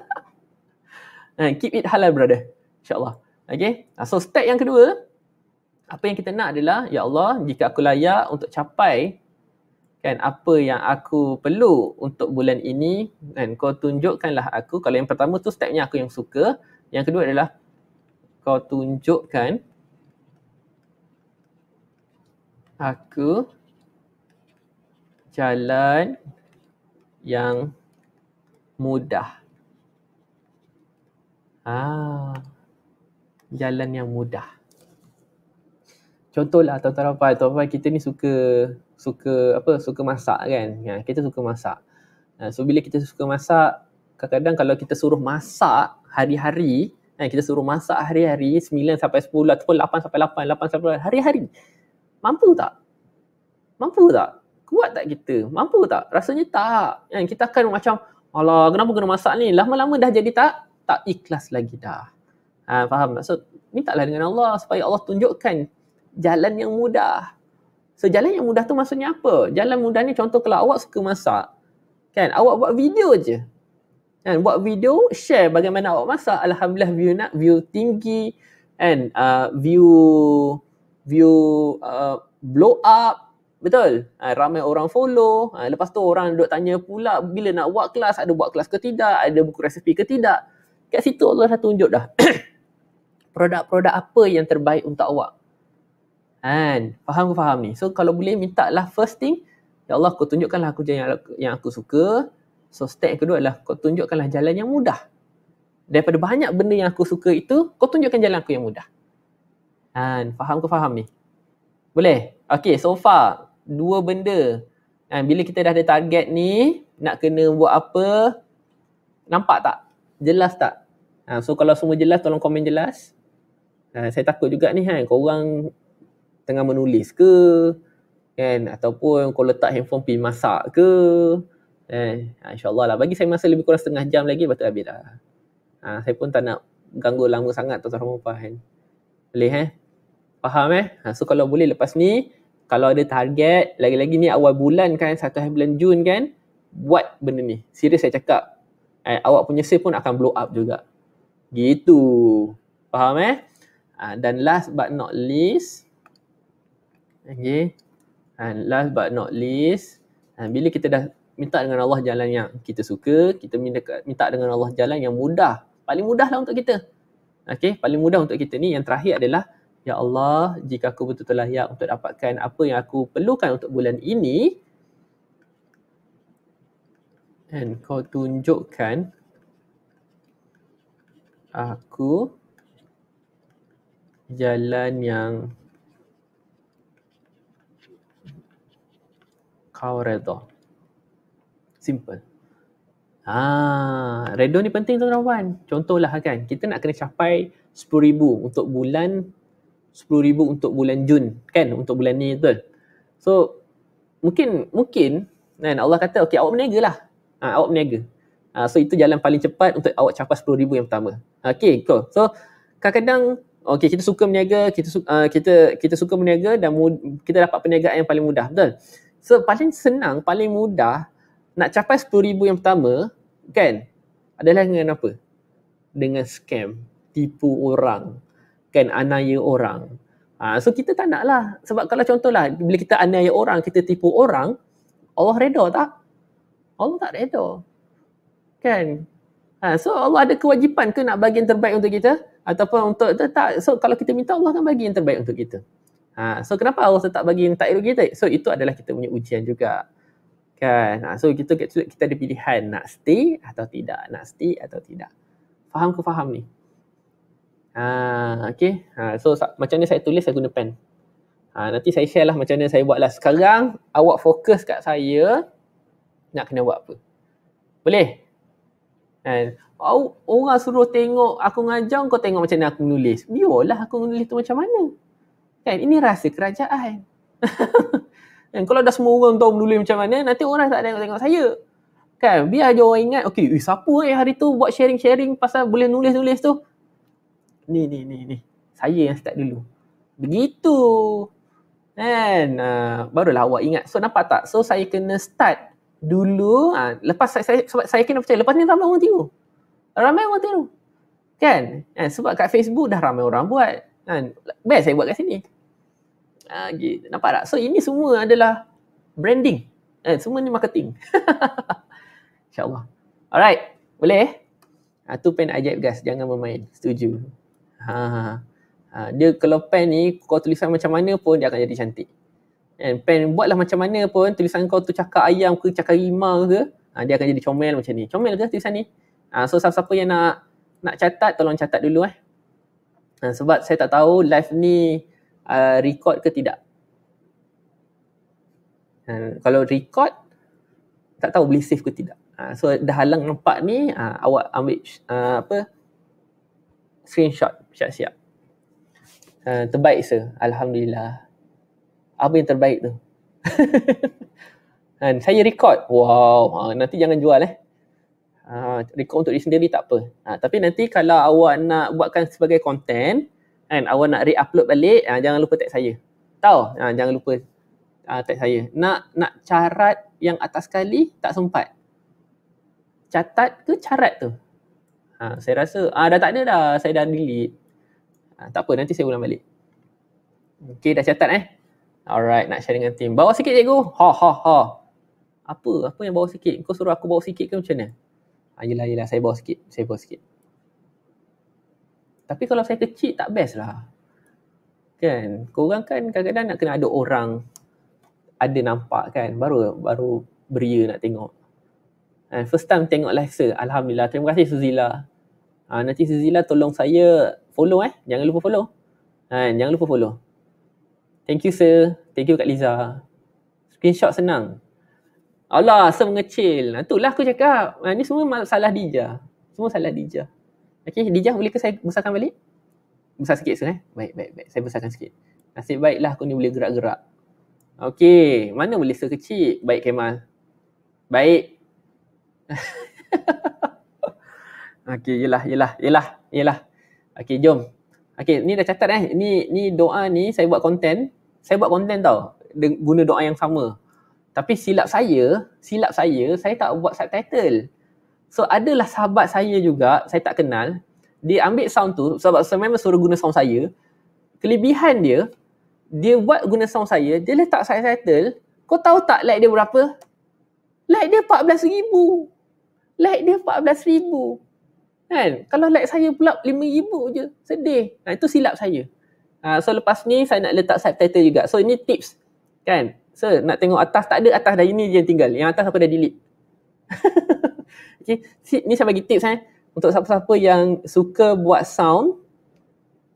Eh, keep it halal brother. InsyaAllah. Okay, ah, so step yang kedua, apa yang kita nak adalah, Ya Allah, jika aku layak untuk capai kan apa yang aku perlu untuk bulan ini kan kau tunjukkanlah aku kalau yang pertama tu stepnya aku yang suka yang kedua adalah kau tunjukkan aku jalan yang mudah. Ah, jalan yang mudah. Contohlah tuan-tuan dan puan, tuan-tuan kita ni suka suka apa? Suka masak kan? Ya, kita suka masak. Ah, so bila kita suka masak, kadang-kadang kalau kita suruh masak hari-hari, eh, kita suruh masak hari-hari 9 sampai 10 ataupun 8 sampai 8, 8 sampai 8, hari-hari. Mampu tak? Mampu tak? kuat tak kita? Mampu tak? Rasanya tak. Kan? Kita akan macam, alah kenapa kena masak ni? Lama-lama dah jadi tak? Tak ikhlas lagi dah. Ha, faham tak? So, mintalah dengan Allah supaya Allah tunjukkan jalan yang mudah. So, jalan yang mudah tu maksudnya apa? Jalan mudah ni contoh kalau awak suka masak, kan? Awak buat video je. Kan? Buat video, share bagaimana awak masak. Alhamdulillah view nak view tinggi. Kan? Uh, view view uh, blow up Betul. Ha, ramai orang follow. Ha, lepas tu orang duk tanya pula bila nak buat kelas, ada buat kelas ke tidak, ada buku resepi ke tidak. Kat situ Allah dah tunjuk dah. Produk-produk apa yang terbaik untuk awak. Kan? Faham ke faham ni? So kalau boleh minta lah first thing, Ya Allah kau lah aku jalan yang aku suka. So step kedua adalah kau lah jalan yang mudah. Daripada banyak benda yang aku suka itu, kau tunjukkan jalan aku yang mudah. Kan? Faham ke faham ni? Boleh? Okay, so far dua benda. Ha, bila kita dah ada target ni, nak kena buat apa, nampak tak? Jelas tak? Ha, so kalau semua jelas, tolong komen jelas. Ha, saya takut juga ni kan, korang tengah menulis ke, kan, ataupun kau letak handphone pergi masak ke, eh, insyaAllah lah. Bagi saya masa lebih kurang setengah jam lagi, lepas tu habis dah. Ha, saya pun tak nak ganggu lama sangat, tuan-tuan kan. Boleh eh? Faham eh? Ha, so kalau boleh lepas ni, kalau ada target, lagi-lagi ni awal bulan kan, satu hari bulan Jun kan, buat benda ni. Serius saya cakap. Eh, awak punya sale pun akan blow up juga. Gitu. Faham eh? Ha, dan last but not least, okay. Ha, ah, last but not least, ha, bila kita dah minta dengan Allah jalan yang kita suka, kita minta dengan Allah jalan yang mudah. Paling mudah lah untuk kita. Okay, paling mudah untuk kita ni yang terakhir adalah Ya Allah, jika aku betul-betul layak untuk dapatkan apa yang aku perlukan untuk bulan ini, dan kau tunjukkan aku jalan yang kau redha. Simple. Ah, ha, redha ni penting tuan-tuan. Contohlah kan, kita nak kena capai 10,000 untuk bulan RM10,000 untuk bulan Jun kan untuk bulan ni betul so mungkin mungkin kan Allah kata okey awak berniaga lah ha, awak berniaga ha, so itu jalan paling cepat untuk awak capai RM10,000 yang pertama okey cool. so kadang-kadang okey kita suka berniaga kita su- uh, kita kita suka berniaga dan kita dapat perniagaan yang paling mudah betul so paling senang paling mudah nak capai RM10,000 yang pertama kan adalah dengan apa dengan scam tipu orang menyebabkan anaya orang. Ha, so kita tak nak lah. Sebab kalau contohlah, bila kita anaya orang, kita tipu orang, Allah reda tak? Allah tak reda. Kan? Ha, so Allah ada kewajipan ke nak bagi yang terbaik untuk kita? Ataupun untuk kita tak? So kalau kita minta Allah akan bagi yang terbaik untuk kita. Ha, so kenapa Allah tak bagi yang tak kita? So itu adalah kita punya ujian juga. Kan? Ha, so kita, kita ada pilihan nak stay atau tidak. Nak stay atau tidak. Faham ke faham ni? Ha, okay. Ha, so sa- macam mana saya tulis, saya guna pen. Ha, nanti saya share lah macam mana saya buat lah. Sekarang awak fokus kat saya nak kena buat apa. Boleh? And, oh, orang suruh tengok aku ngajar, kau tengok macam mana aku nulis. Biarlah aku nulis tu macam mana. Kan? Ini rasa kerajaan. Dan kalau dah semua orang tahu menulis macam mana, nanti orang tak tengok-tengok saya. Kan? Biar je orang ingat, okay, eh, siapa eh hari tu buat sharing-sharing pasal boleh nulis-nulis tu? ni ni ni ni saya yang start dulu begitu kan uh, barulah awak ingat so nampak tak so saya kena start dulu uh, lepas saya, saya sebab saya kena percaya lepas ni ramai orang tiru ramai orang tiru kan uh, sebab kat Facebook dah ramai orang buat kan best saya buat kat sini uh, gitu. nampak tak so ini semua adalah branding eh, semua ni marketing insyaallah alright boleh Itu eh? uh, pen ajaib guys. Jangan bermain. Setuju. Ha, ha, ha, ha. Dia kalau pen ni kau tulisan macam mana pun dia akan jadi cantik. And pen buatlah macam mana pun tulisan kau tu cakap ayam ke cakap rimau ke ha, dia akan jadi comel macam ni. Comel ke tulisan ni? Ha, so siapa-siapa yang nak nak catat tolong catat dulu eh. Ha, sebab saya tak tahu live ni uh, record ke tidak. Ha, kalau record tak tahu boleh save ke tidak. Ha, so dah halang nampak ni uh, awak ambil uh, apa screenshot siap-siap. Uh, terbaik se, alhamdulillah. Apa yang terbaik tu? Kan, saya record. Wow, uh, nanti jangan jual eh. Uh, record untuk diri sendiri tak apa. Uh, tapi nanti kalau awak nak buatkan sebagai content, kan awak nak re-upload balik, uh, jangan lupa tag saya. Tahu? Uh, jangan lupa uh, tag saya. Nak nak carat yang atas kali tak sempat. Catat ke carat tu? Ha, saya rasa ah dah tak ada dah saya dah delete Ha, tak apa nanti saya ulang balik. Okay, dah catat eh. Alright nak share dengan tim. Bawa sikit cikgu. Ha ha ha. Apa? Apa yang bawa sikit? Kau suruh aku bawa sikit ke macam mana? Ha, yelah yelah saya bawa sikit. Saya bawa sikit. Tapi kalau saya kecil tak best lah. Kan? Korang kan kadang-kadang nak kena ada orang ada nampak kan? Baru baru beria nak tengok. And ha, first time tengok live sir. Alhamdulillah. Terima kasih Suzila. Uh, nanti Zila tolong saya follow eh. Jangan lupa follow. Kan, jangan lupa follow. Thank you sir. Thank you Kak Liza. Screenshot senang. Allah, saya mengecil. Nah, itulah aku cakap. Nah, ini semua salah Dija. Semua salah Dija. Okay, Dija boleh ke saya besarkan balik? Besar sikit sir eh. Baik, baik, baik. Saya besarkan sikit. Nasib baiklah aku ni boleh gerak-gerak. Okay, mana boleh sir kecil? Baik Kemal. Baik. Okey, yelah, yelah, yelah, yelah. Okey, jom. Okey, ni dah catat eh. Ni ni doa ni saya buat konten. Saya buat konten tau. De- guna doa yang sama. Tapi silap saya, silap saya, saya tak buat subtitle. So adalah sahabat saya juga, saya tak kenal. Dia ambil sound tu, sebab saya memang suruh guna sound saya. Kelebihan dia, dia buat guna sound saya, dia letak subtitle. Kau tahu tak like dia berapa? Like dia 14,000. Like dia 14,000. Kan? Kalau like saya pula RM5,000 je. Sedih. nah ha, itu silap saya. Ha, so lepas ni saya nak letak subtitle juga. So ini tips. Kan? So nak tengok atas tak ada atas dah ini je yang tinggal. Yang atas aku dah delete. okay. ni saya bagi tips eh. Untuk siapa-siapa yang suka buat sound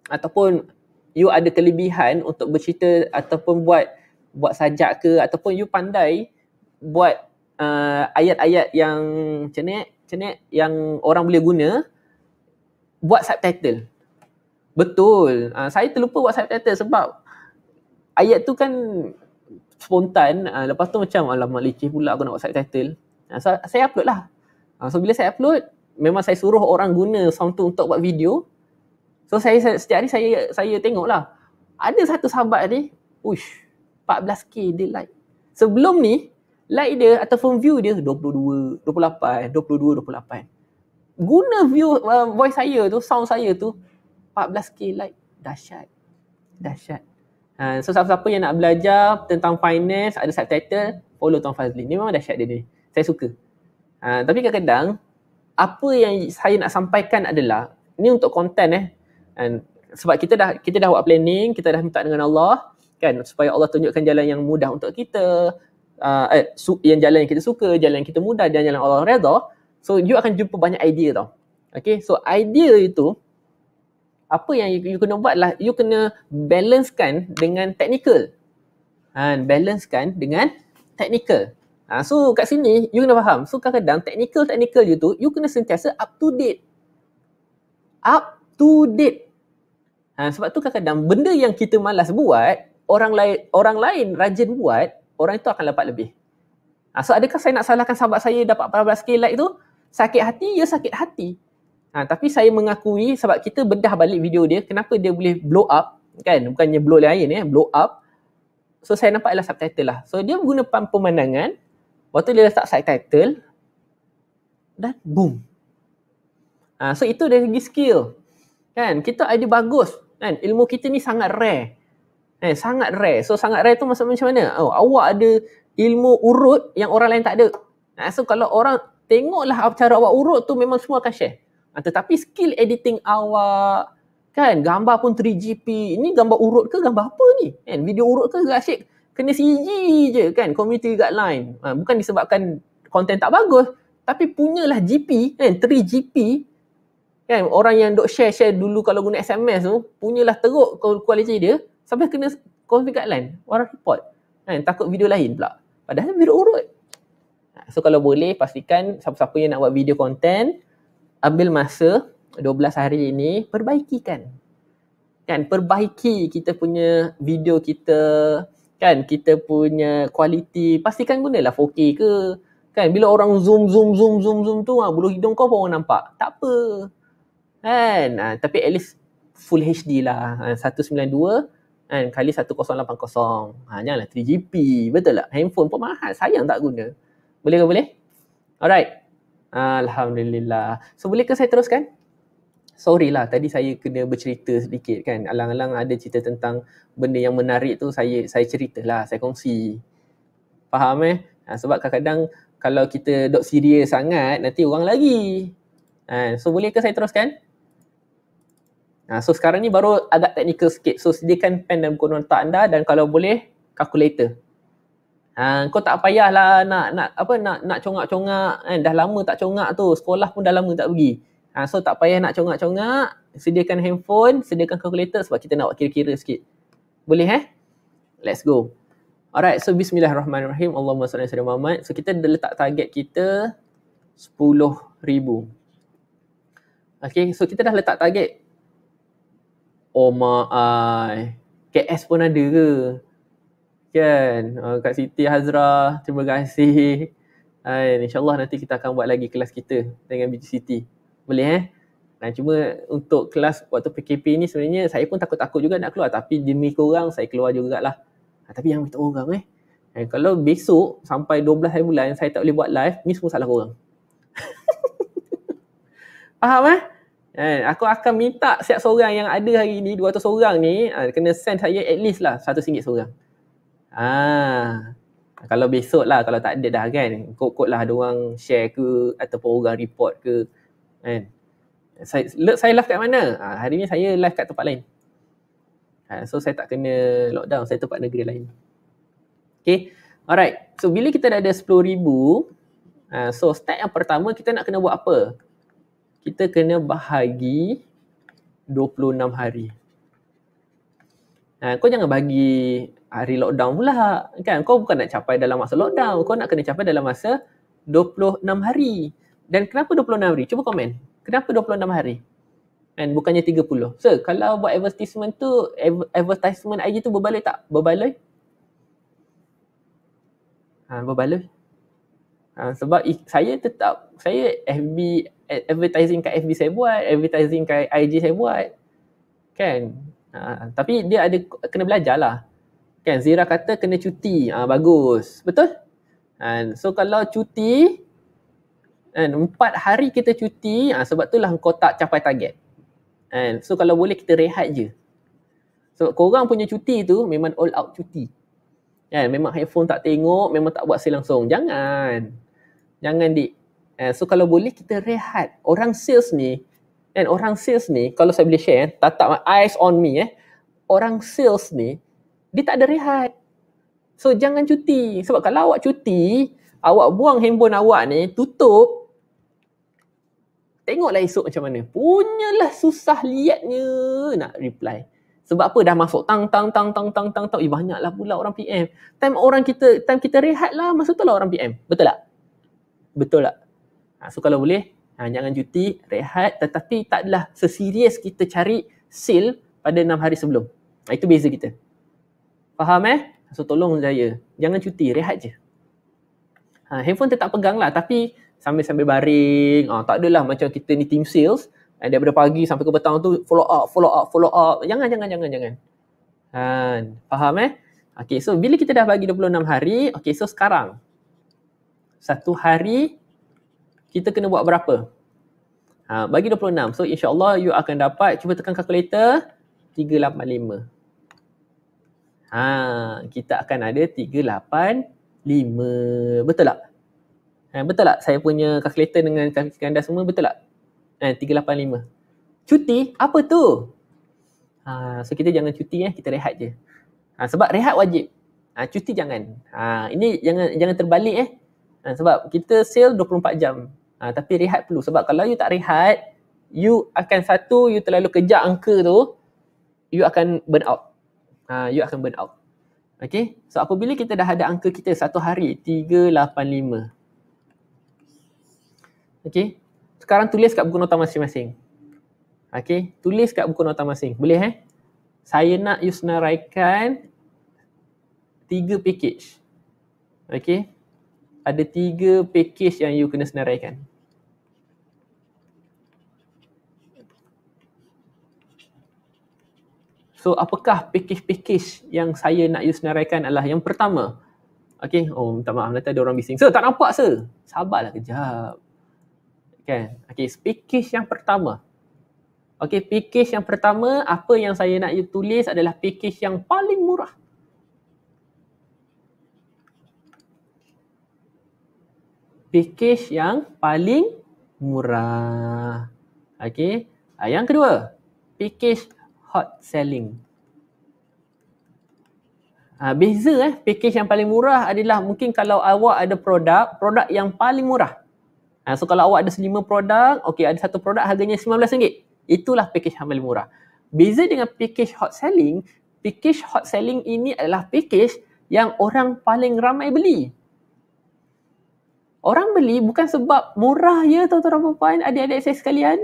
ataupun you ada kelebihan untuk bercerita ataupun buat buat sajak ke ataupun you pandai buat uh, ayat-ayat yang macam ni eh internet yang orang boleh guna buat subtitle. Betul. Uh, saya terlupa buat subtitle sebab ayat tu kan spontan. Uh, lepas tu macam alamak leceh pula aku nak buat subtitle. Uh, ah, so, saya upload lah. Uh, so bila saya upload, memang saya suruh orang guna sound tu untuk buat video. So saya setiap hari saya saya tengok lah. Ada satu sahabat ni, uish, 14k dia like. Sebelum ni, like dia ataupun view dia 22, 28, 22, 28. Guna view uh, voice saya tu, sound saya tu 14k like dahsyat. Dahsyat. Ha, so siapa-siapa yang nak belajar tentang finance, ada subtitle, follow Tuan Fazli. Ni memang dahsyat dia ni. Saya suka. Ha, tapi kadang-kadang, apa yang saya nak sampaikan adalah, ni untuk konten eh. And, sebab kita dah kita dah buat planning, kita dah minta dengan Allah kan supaya Allah tunjukkan jalan yang mudah untuk kita, uh, eh, su- yang jalan yang kita suka, jalan yang kita mudah dan jalan orang redha, so you akan jumpa banyak idea tau. Okay, so idea itu apa yang you, you kena buat lah, you kena balancekan dengan technical. Ha, balancekan dengan technical. Ha, so kat sini, you kena faham. So kadang-kadang technical-technical you tu, you kena sentiasa up to date. Up to date. Ha, sebab tu kadang-kadang benda yang kita malas buat, orang lain orang lain rajin buat, orang itu akan dapat lebih. Ha, so adakah saya nak salahkan sahabat saya dapat 14k like tu? Sakit hati, ya sakit hati. Ha, tapi saya mengakui sebab kita bedah balik video dia, kenapa dia boleh blow up, kan? Bukannya blow lain, ya, blow up. So saya nampak ialah subtitle lah. So dia guna pemandangan, waktu dia letak subtitle, dan boom. Ha, so itu dari segi skill. Kan? Kita idea bagus. Kan? Ilmu kita ni sangat rare. Eh, sangat rare. So sangat rare tu masa macam mana? Oh, awak ada ilmu urut yang orang lain tak ada. Nah, ha, so kalau orang tengoklah cara awak urut tu memang semua akan share. Nah, ha, tetapi skill editing awak, kan gambar pun 3GP, ini gambar urut ke gambar apa ni? Kan? Video urut ke asyik kena CG je kan, community guideline. Nah, ha, bukan disebabkan konten tak bagus, tapi punyalah GP, kan 3GP, kan orang yang dok share-share dulu kalau guna SMS tu, punyalah teruk kualiti dia, sampai kena konflik kat lain, orang report. Kan? Takut video lain pula. Padahal video urut. Ha, so kalau boleh pastikan siapa-siapa yang nak buat video konten ambil masa 12 hari ini perbaiki Kan kan perbaiki kita punya video kita kan kita punya kualiti pastikan gunalah 4K ke kan bila orang zoom zoom zoom zoom zoom tu ah ha, bulu hidung kau pun orang nampak tak apa kan ha, tapi at least full HD lah ha, ah, 192 kan kali 1080 ha janganlah 3GP betul tak handphone pun mahal sayang tak guna boleh ke boleh alright alhamdulillah so boleh ke saya teruskan sorry lah tadi saya kena bercerita sedikit kan alang-alang ada cerita tentang benda yang menarik tu saya saya ceritalah saya kongsi faham eh ha, sebab kadang-kadang kalau kita dok serius sangat nanti orang lagi ha, so boleh ke saya teruskan Ha, so sekarang ni baru agak technical sikit. So sediakan pen dan buku nota anda dan kalau boleh calculator. Ha, kau tak payahlah nak nak apa nak nak congak-congak kan dah lama tak congak tu. Sekolah pun dah lama tak pergi. Ha, so tak payah nak congak-congak, sediakan handphone, sediakan calculator sebab kita nak buat kira-kira sikit. Boleh eh? Let's go. Alright, so bismillahirrahmanirrahim. Allahumma salli alaihi Muhammad. So kita dah letak target kita 10,000. Okay, so kita dah letak target OMA, uh, KS pun ada ke kan uh, kat Siti Hazra terima kasih Hai, kan? insyaAllah nanti kita akan buat lagi kelas kita dengan BG City. Boleh eh? Nah, cuma untuk kelas waktu PKP ni sebenarnya saya pun takut-takut juga nak keluar. Tapi demi korang saya keluar jugalah. Nah, tapi yang betul orang eh. Nah, eh, kalau besok sampai 12 hari bulan saya tak boleh buat live, ni semua salah korang. Faham eh? Eh, Aku akan minta setiap seorang yang ada hari ni, 200 orang ni, ha, kena send saya at least lah RM100 seorang. Ah, kalau besok lah, kalau tak ada dah kan, kot-kot lah ada orang share ke ataupun orang report ke. Eh, Saya, saya live kat mana? Ha, hari ni saya live kat tempat lain. Ha, so saya tak kena lockdown, saya tempat negeri lain. Okay, alright. So bila kita dah ada 10,000, ha, so step yang pertama kita nak kena buat apa? kita kena bahagi 26 hari. Nah, kau jangan bagi ah, hari lockdown pula. Kan? Kau bukan nak capai dalam masa lockdown. Kau nak kena capai dalam masa 26 hari. Dan kenapa 26 hari? Cuba komen. Kenapa 26 hari? And bukannya 30. So, kalau buat advertisement tu, advertisement IG tu berbaloi tak? Berbaloi? Ha, berbaloi? Ha, sebab saya tetap, saya FB advertising kat FB saya buat, advertising kat IG saya buat. Kan? Ha, tapi dia ada kena belajar lah. Kan? Zira kata kena cuti. Ha, bagus. Betul? Ha, so kalau cuti, kan, empat hari kita cuti, ha, sebab tu lah kau tak capai target. And ha, so kalau boleh kita rehat je. Sebab korang punya cuti tu memang all out cuti. Kan? Memang handphone tak tengok, memang tak buat sale langsung. Jangan. Jangan dik. Eh, so kalau boleh kita rehat. Orang sales ni kan orang sales ni kalau saya boleh share eh, tatap eyes on me eh. Orang sales ni dia tak ada rehat. So jangan cuti. Sebab kalau awak cuti, awak buang handphone awak ni tutup Tengoklah esok macam mana. Punyalah susah liatnya nak reply. Sebab apa dah masuk tang tang tang tang tang tang tang. Eh banyaklah pula orang PM. Time orang kita, time kita rehat lah masa tu lah orang PM. Betul tak? Betul tak? Ha, so kalau boleh ha, jangan cuti, rehat tetapi tak adalah seserius kita cari sale pada enam hari sebelum. Ha, itu beza kita. Faham eh? So tolong saya, jangan cuti, rehat je. Ha, handphone tetap pegang lah tapi sambil-sambil baring, ha, tak adalah macam kita ni team sales ha, daripada pagi sampai ke petang tu follow up, follow up, follow up. Jangan, jangan, jangan, jangan. Ha, faham eh? Okay, so bila kita dah bagi 26 hari, okay, so sekarang satu hari kita kena buat berapa? Ha, bagi 26. So insyaAllah you akan dapat, cuba tekan kalkulator. 385. Ha, kita akan ada 385. Betul tak? Ha, betul tak saya punya kalkulator dengan calculator anda semua? Betul tak? Ha, 385. Cuti? Apa tu? Ha, so kita jangan cuti eh, kita rehat je. Ha, sebab rehat wajib. Ha, cuti jangan. Ha, ini jangan jangan terbalik eh. Ha, sebab kita sale 24 jam. Ha, tapi rehat perlu sebab kalau you tak rehat, you akan satu, you terlalu kejar angka tu, you akan burn out. Ha, you akan burn out. Okay, so apabila kita dah ada angka kita satu hari, 385. Okay, sekarang tulis kat buku nota masing-masing. Okay, tulis kat buku nota masing. Boleh eh? Saya nak you senaraikan tiga package. Okay, ada tiga package yang you kena senaraikan. So apakah package-package yang saya nak you senaraikan adalah yang pertama. Okay, oh minta maaf nanti ada orang bising. Sir, tak nampak sir. Sabarlah kejap. Kan? Okay, package yang pertama. Okay, package yang pertama, apa yang saya nak you tulis adalah package yang paling murah. Package yang paling murah. Okay, ah, yang kedua. Package hot selling. Ha, beza eh, package yang paling murah adalah mungkin kalau awak ada produk, produk yang paling murah. Ha, so kalau awak ada 5 produk, okey ada satu produk harganya RM19. Itulah package yang paling murah. Beza dengan package hot selling, package hot selling ini adalah package yang orang paling ramai beli. Orang beli bukan sebab murah ya tuan-tuan dan puan-puan, adik-adik saya sekalian.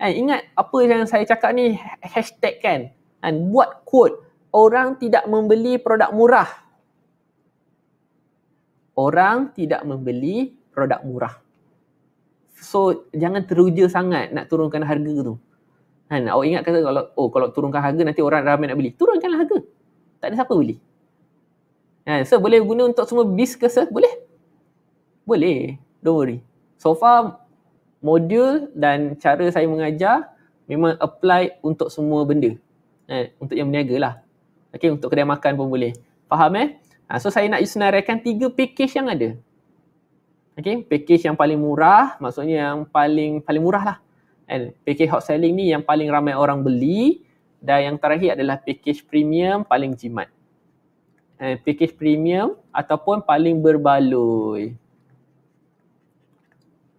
Eh ingat apa yang saya cakap ni hashtag kan. kan buat quote. Orang tidak membeli produk murah. Orang tidak membeli produk murah. So jangan teruja sangat nak turunkan harga tu. Kan, awak ingat kata kalau oh kalau turunkan harga nanti orang ramai nak beli. Turunkanlah harga. Tak ada siapa beli. Kan, so boleh guna untuk semua bis ke Boleh. Boleh. Don't worry. So far modul dan cara saya mengajar memang apply untuk semua benda. Eh, untuk yang berniaga lah. Okay, untuk kedai makan pun boleh. Faham eh? Ha, so saya nak senaraikan tiga package yang ada. Okay, package yang paling murah, maksudnya yang paling paling murah lah. And package hot selling ni yang paling ramai orang beli dan yang terakhir adalah package premium paling jimat. And eh, package premium ataupun paling berbaloi.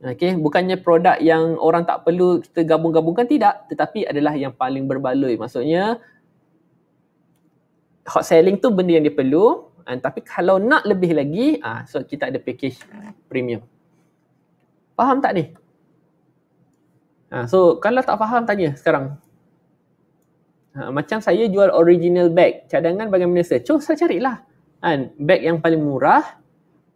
Okay, bukannya produk yang orang tak perlu kita gabung-gabungkan, tidak. Tetapi adalah yang paling berbaloi. Maksudnya, hot selling tu benda yang dia perlu. And, ah, tapi kalau nak lebih lagi, ah, so kita ada package premium. Faham tak ni? Ah, so kalau tak faham, tanya sekarang. Ah, macam saya jual original bag, cadangan bagaimana saya? Cuma oh, saya carilah. And, ah, bag yang paling murah,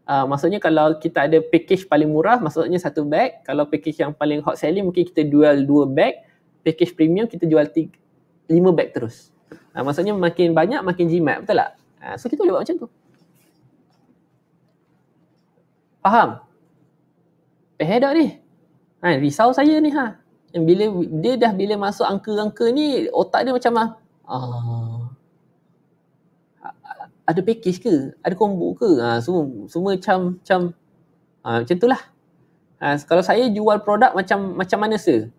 Uh, maksudnya kalau kita ada package paling murah maksudnya satu bag kalau package yang paling hot selling mungkin kita jual dua bag package premium kita jual tiga, lima bag terus uh, maksudnya makin banyak makin jimat betul tak? Uh, so kita boleh buat macam tu faham? pehedak eh, ni ha, risau saya ni ha yang bila dia dah bila masuk angka-angka ni otak dia macam ah ada package ke? Ada combo ke? Ha, semua semua macam macam ha, macam itulah. Ha, kalau saya jual produk macam macam mana sir?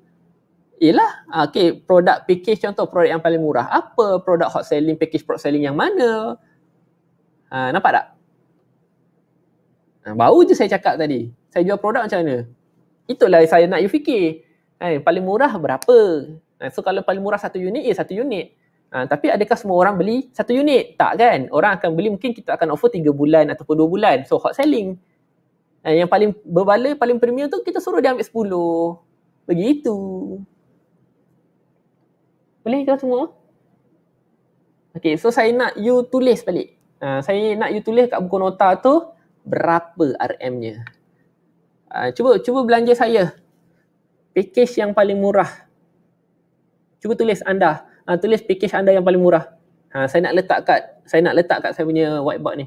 Yalah, ha, okay, produk package contoh produk yang paling murah. Apa produk hot selling, package product selling yang mana? Ha, nampak tak? Ha, baru je saya cakap tadi. Saya jual produk macam mana? Itulah saya nak you fikir. Ha, paling murah berapa? Ha, so kalau paling murah satu unit, eh satu unit. Ah, tapi adakah semua orang beli satu unit? Tak kan? Orang akan beli mungkin kita akan offer tiga bulan ataupun dua bulan. So hot selling. Uh, yang paling berbaloi, paling premium tu kita suruh dia ambil 10. Begitu. Boleh ke semua? Okay, so saya nak you tulis balik. Uh, saya nak you tulis kat buku nota tu berapa RM-nya. Uh, cuba cuba belanja saya. Package yang paling murah. Cuba tulis Anda ha, tulis package anda yang paling murah. Ha, saya nak letak kat saya nak letak kat saya punya whiteboard ni.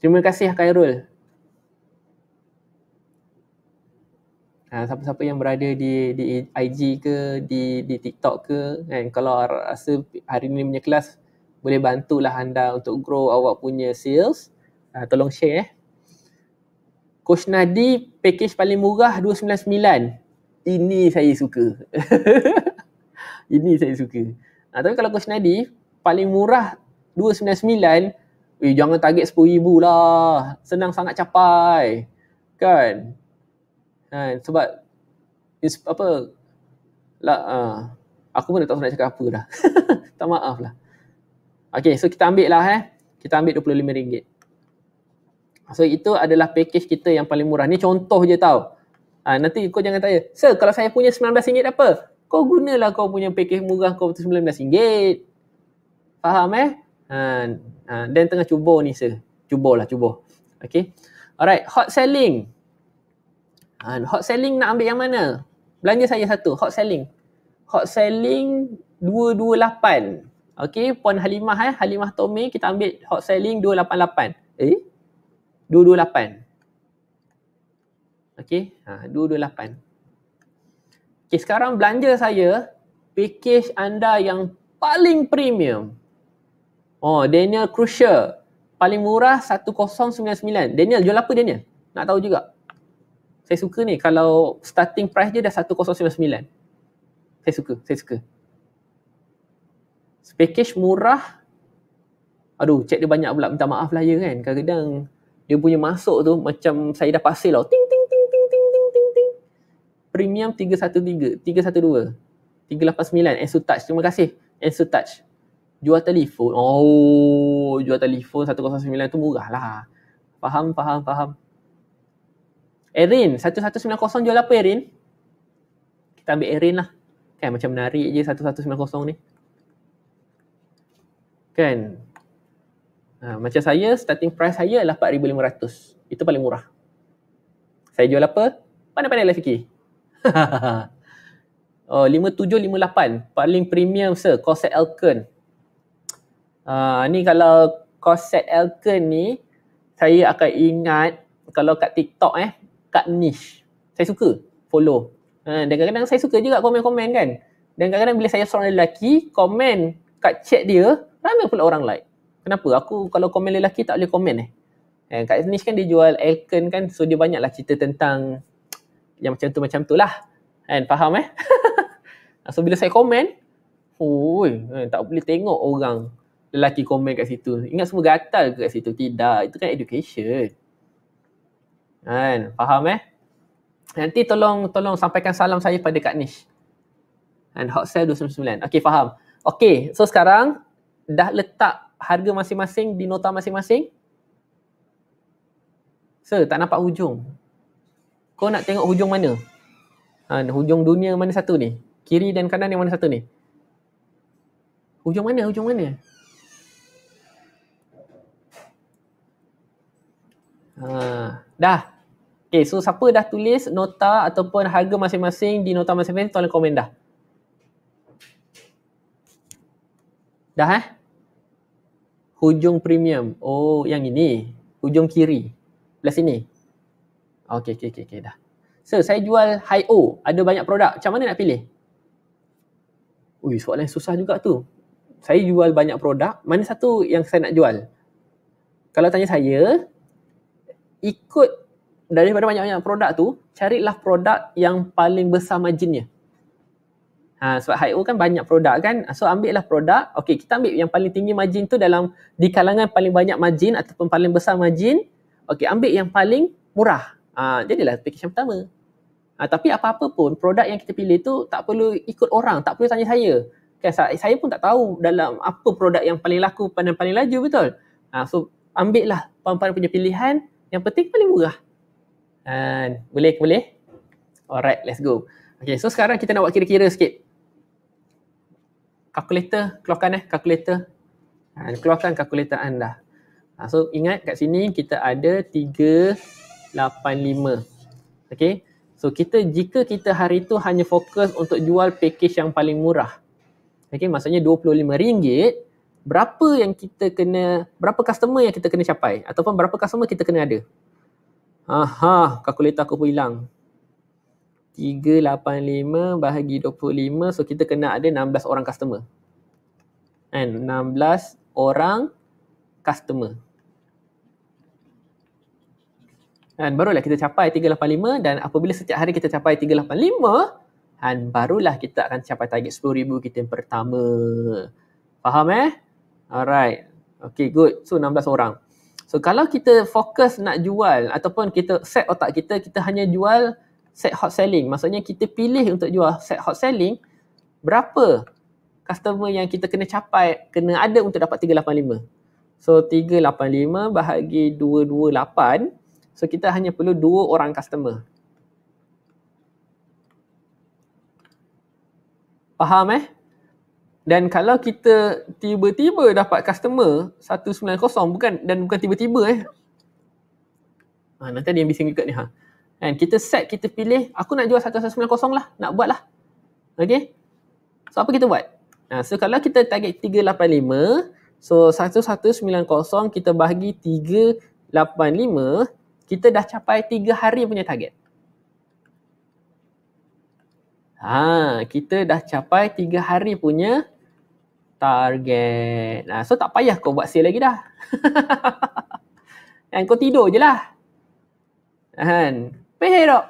Terima kasih Khairul. Ha, siapa-siapa yang berada di di IG ke di di TikTok ke kan kalau rasa hari ni punya kelas boleh bantulah anda untuk grow awak punya sales. Ha, tolong share eh. Coach Nadi, package paling murah 299. Ini saya suka. Ini saya suka. Ha, tapi kalau kos nadi, paling murah 299, eh jangan target 10,000 lah. Senang sangat capai. Kan? Ha, sebab apa lah ha, aku pun tak tahu nak cakap apa dah. tak maaf lah. Okay, so kita ambil lah eh. Kita ambil RM25. So itu adalah package kita yang paling murah. Ni contoh je tau. Ha, nanti kau jangan tanya, Sir kalau saya punya RM19 apa? kau gunalah kau punya pakej murah kau RM19. Faham eh? Ha, ha, dan tengah cuba ni se, sir. lah, cuba. Okay. Alright, hot selling. Ha, hot selling nak ambil yang mana? Belanja saya satu, hot selling. Hot selling 228. Okay, Puan Halimah eh. Halimah Tomei kita ambil hot selling 288. Eh? 228. Okay, ha, 228. Okay, sekarang belanja saya package anda yang paling premium. Oh, Daniel Crusher. Paling murah 1099. Daniel, jual apa Daniel? Nak tahu juga. Saya suka ni kalau starting price dia dah 1099. Saya suka, saya suka. Package murah. Aduh, cek dia banyak pula. Minta maaf lah ya kan. Kadang-kadang dia punya masuk tu macam saya dah sale lah. Ting, ting, premium 313, 312, 389, Asus Touch. Terima kasih, Asus Touch. Jual telefon. Oh, jual telefon 109 tu murah lah. Faham, faham, faham. Erin, 1190 jual apa Erin? Kita ambil Erin lah. Kan macam menarik je 1190 ni. Kan? Ha, macam saya, starting price saya adalah 4500 Itu paling murah. Saya jual apa? Pandai-pandai lah fikir. oh, 57, 58. Paling premium, sir. Corset Elkin. Uh, ah, ni kalau corset Elkin ni, saya akan ingat kalau kat TikTok eh, kat niche. Saya suka follow. Ha, dan kadang-kadang saya suka juga komen-komen kan. Dan kadang-kadang bila saya seorang lelaki, komen kat chat dia, ramai pula orang like. Kenapa? Aku kalau komen lelaki tak boleh komen eh. Eh, kat niche kan dia jual Elkin kan, so dia banyaklah cerita tentang yang macam tu macam tu lah. Kan faham eh? so bila saya komen, oi, eh, tak boleh tengok orang lelaki komen kat situ. Ingat semua gatal ke kat situ? Tidak, itu kan education. Kan, faham eh? Nanti tolong tolong sampaikan salam saya pada Kak Nish. Kan, Hot Sale 299. Okay, faham. Okay, so sekarang dah letak harga masing-masing di nota masing-masing? So tak nampak hujung kau nak tengok hujung mana? Ha, hujung dunia mana satu ni? Kiri dan kanan yang mana satu ni? Hujung mana? Hujung mana? Ha, dah. Okay, so siapa dah tulis nota ataupun harga masing-masing di nota masing-masing, tolong komen dah. Dah eh? Hujung premium. Oh, yang ini. Hujung kiri. Belah sini. Okay, okay, okay, okay dah. So, saya jual high O. Ada banyak produk. Macam mana nak pilih? Ui, soalan yang susah juga tu. Saya jual banyak produk. Mana satu yang saya nak jual? Kalau tanya saya, ikut daripada banyak-banyak produk tu, carilah produk yang paling besar marginnya. Ha, sebab high O kan banyak produk kan. So, ambil lah produk. Okay, kita ambil yang paling tinggi margin tu dalam di kalangan paling banyak margin ataupun paling besar margin. Okay, ambil yang paling murah. Ah, jadilah application pertama. Uh, tapi apa-apa pun produk yang kita pilih tu tak perlu ikut orang, tak perlu tanya saya. Kan saya pun tak tahu dalam apa produk yang paling laku dan paling laju betul. Uh, so ambil lah puan punya pilihan yang penting paling murah. And, boleh boleh? Alright, let's go. Okay, so sekarang kita nak buat kira-kira sikit. Kalkulator, keluarkan eh, kalkulator. And, keluarkan kalkulator anda. Uh, so ingat kat sini kita ada tiga 85. Okay. So kita jika kita hari tu hanya fokus untuk jual package yang paling murah. Okay. Maksudnya RM25. Berapa yang kita kena, berapa customer yang kita kena capai? Ataupun berapa customer kita kena ada? Aha, kalkulator aku pun hilang. 385 bahagi 25. So kita kena ada 16 orang customer. And 16 orang customer. Dan barulah kita capai 385 dan apabila setiap hari kita capai 385 dan barulah kita akan capai target 10,000 kita yang pertama. Faham eh? Alright. Okay good. So 16 orang. So kalau kita fokus nak jual ataupun kita set otak kita, kita hanya jual set hot selling. Maksudnya kita pilih untuk jual set hot selling, berapa customer yang kita kena capai, kena ada untuk dapat 385? So 385 bahagi 228 So kita hanya perlu dua orang customer. Faham eh? Dan kalau kita tiba-tiba dapat customer 190 bukan dan bukan tiba-tiba eh. Ha, nanti ada yang bising dekat ni ha. Kan kita set kita pilih aku nak jual 190 lah, nak buat lah. Okay. So apa kita buat? Ha, so kalau kita target 385, so 1190 kita bahagi 385 kita dah capai tiga hari punya target. Ha, kita dah capai tiga hari punya target. Nah, ha, so tak payah kau buat sale lagi dah. Dan kau tidur je lah. Kan? Pehe dok.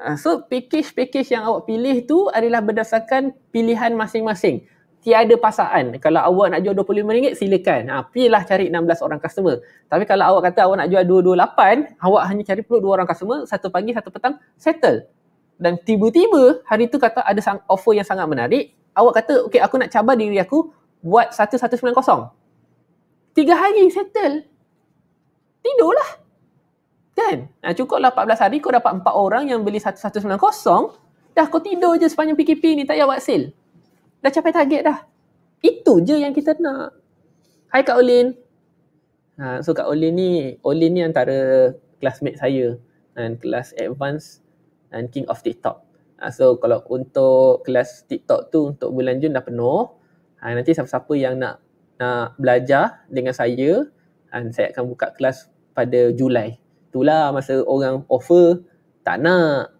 Ha, so, package-package yang awak pilih tu adalah berdasarkan pilihan masing-masing tiada pasaran. Kalau awak nak jual RM25, silakan. Ha, ah, pilah cari 16 orang customer. Tapi kalau awak kata awak nak jual 228, awak hanya cari perlu 2 orang customer, satu pagi, satu petang, settle. Dan tiba-tiba hari tu kata ada sang- offer yang sangat menarik, awak kata, okey aku nak cabar diri aku buat 1190. Tiga hari, settle. Tidurlah. Kan? Ha, cukuplah 14 hari, kau dapat empat orang yang beli 1190, dah kau tidur je sepanjang PKP ni, tak payah buat sale dah capai target dah. Itu je yang kita nak. Hai Kak Olin. Ha, so Kak Olin ni, Olin ni antara classmate saya dan kelas advance dan king of TikTok. Ha, so kalau untuk kelas TikTok tu untuk bulan Jun dah penuh. Ha, nanti siapa-siapa yang nak nak belajar dengan saya dan ha, saya akan buka kelas pada Julai. Itulah masa orang offer tak nak.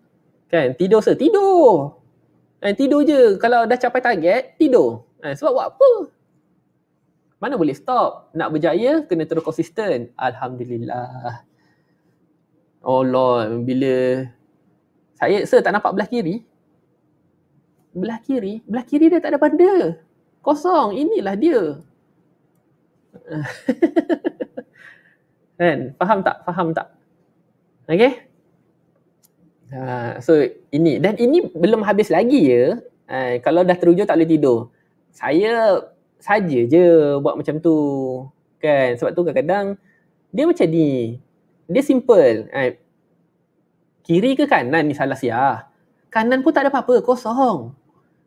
Kan? Tidur se, tidur. Eh, tidur je. Kalau dah capai target, tidur. Eh, sebab buat apa? Mana boleh stop? Nak berjaya, kena terus konsisten. Alhamdulillah. Oh Lord, bila saya se tak nampak belah kiri. Belah kiri? Belah kiri dia tak ada benda. Kosong. Inilah dia. kan? Faham tak? Faham tak? Okay? Ah, so ini dan ini belum habis lagi ya. Uh, kalau dah terujur tak boleh tidur. Saya saja je buat macam tu. Kan? Sebab tu kadang-kadang dia macam ni. Dia simple. Uh, kiri ke kanan ni salah siah. Kanan pun tak ada apa-apa, kosong.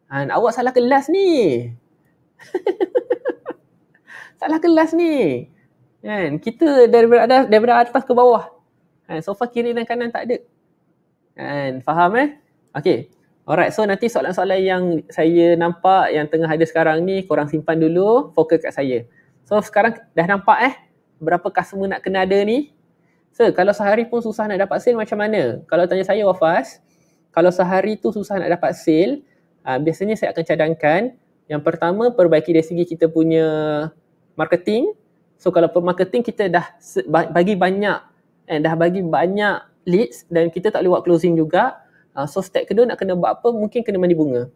Han, awak salah kelas ni. salah kelas ni. Kan? Kita daripada, daripada atas ke bawah. Han, sofa kiri dan kanan tak ada. Kan? Faham eh? Okay. Alright, so nanti soalan-soalan yang saya nampak yang tengah ada sekarang ni, korang simpan dulu, fokus kat saya. So sekarang dah nampak eh berapa customer nak kena ada ni? So kalau sehari pun susah nak dapat sale macam mana? Kalau tanya saya Wafaz, kalau sehari tu susah nak dapat sale, uh, biasanya saya akan cadangkan yang pertama perbaiki dari segi kita punya marketing. So kalau marketing kita dah bagi banyak, eh, dah bagi banyak leads dan kita tak boleh buat closing juga. Uh, so step kedua nak kena buat apa? Mungkin kena mandi bunga.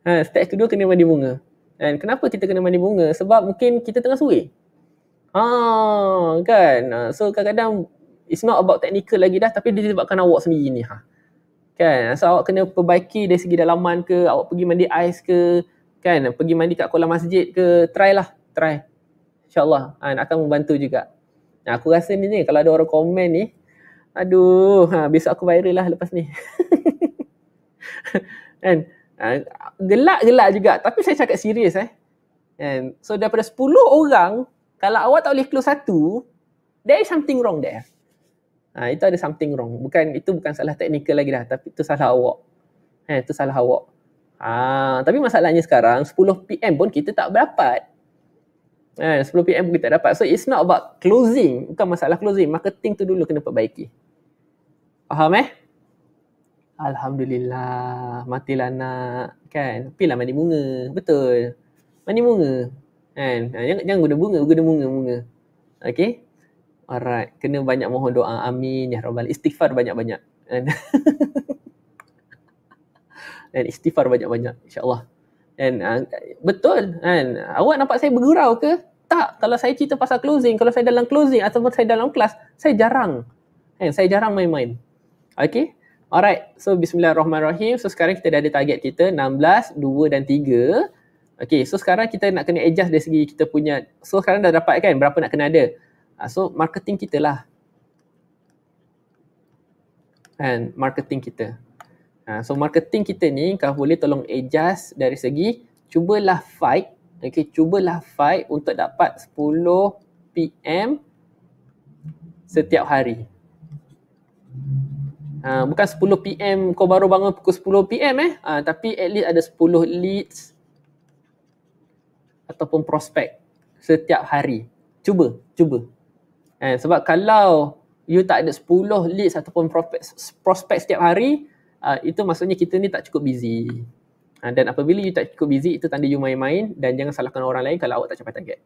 ha, step kedua kena mandi bunga. Dan kenapa kita kena mandi bunga? Sebab mungkin kita tengah suih. Ha, kan? Uh, so kadang-kadang it's not about technical lagi dah tapi dia sebabkan awak sendiri ni. Ha. Kan? So awak kena perbaiki dari segi dalaman ke, awak pergi mandi ais ke, kan? Pergi mandi kat kolam masjid ke, try lah. Try. InsyaAllah ha, akan membantu juga. Nah, Aku rasa ni ni kalau ada orang komen ni aduh ha besok aku viral lah lepas ni. Kan? ha, gelak-gelak juga tapi saya cakap serius eh. And so daripada 10 orang kalau awak tak boleh close satu there is something wrong there. Ha, itu ada something wrong. Bukan itu bukan salah teknikal lagi dah tapi itu salah awak. Eh, itu salah awak. Ha, tapi masalahnya sekarang 10 PM pun kita tak dapat. Eh, 10 PM pun kita tak dapat. So it's not about closing. Bukan masalah closing. Marketing tu dulu kena perbaiki. Faham eh? Alhamdulillah. Matilah nak. Kan? Pilah mandi bunga. Betul. Mandi bunga. Kan? Ha, jangan, jangan guna bunga. Guna bunga. bunga. Okay? Alright. Kena banyak mohon doa. Amin. Ya Rabbal. Istighfar banyak-banyak. Kan? Dan istighfar banyak-banyak. InsyaAllah. And uh, ha, betul kan awak nampak saya bergurau ke tak kalau saya cerita pasal closing kalau saya dalam closing ataupun saya dalam kelas saya jarang kan saya jarang main-main okey alright so bismillahirrahmanirrahim so sekarang kita dah ada target kita 16 2 dan 3 okey so sekarang kita nak kena adjust dari segi kita punya so sekarang dah dapat kan berapa nak kena ada ah, so marketing kita lah and marketing kita ah, so marketing kita ni kalau boleh tolong adjust dari segi cubalah fight Okay, cubalah fight untuk dapat 10 PM setiap hari. Uh, bukan 10 PM kau baru bangun pukul 10 PM eh. Uh, tapi at least ada 10 leads ataupun prospect setiap hari. Cuba, cuba. Eh, sebab kalau you tak ada 10 leads ataupun prospect, prospect setiap hari, uh, itu maksudnya kita ni tak cukup busy. Uh, dan apabila you tak cukup busy, itu tanda you main-main dan jangan salahkan orang lain kalau awak tak capai target.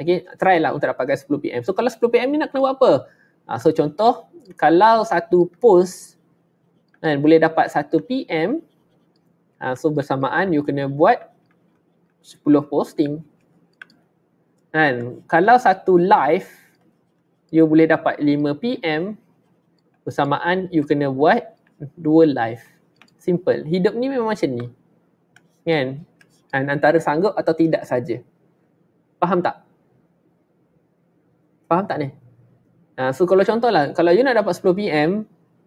Okay, try lah untuk dapatkan 10 PM. So kalau 10 PM ni nak kena buat apa? Uh, so contoh, kalau satu post kan, boleh dapat 1 PM, uh, so bersamaan you kena buat 10 posting. Kan, kalau satu live, you boleh dapat 5 PM, bersamaan you kena buat 2 live. Simple. Hidup ni memang macam ni. Kan? And antara sanggup atau tidak saja. Faham tak? Faham tak ni? Uh, so kalau contohlah, kalau you nak dapat 10 PM,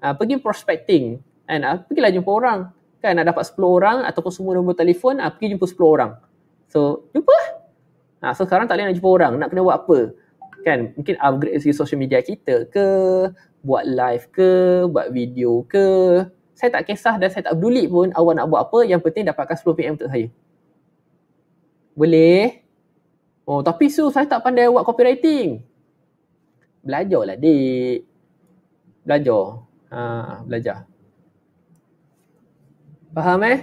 uh, pergi prospecting. Kan? Uh, pergilah jumpa orang. Kan? Nak dapat 10 orang ataupun semua nombor telefon, uh, pergi jumpa 10 orang. So, jumpa lah. Uh, so sekarang tak boleh nak jumpa orang. Nak kena buat apa? Kan? Mungkin upgrade social media kita ke, buat live ke, buat video ke, saya tak kisah dan saya tak peduli pun awak nak buat apa, yang penting dapatkan 10 PM untuk saya. Boleh? Oh, tapi Su, saya tak pandai buat copywriting. Belajarlah lah, dik. Belajar. Ha, belajar. Faham eh?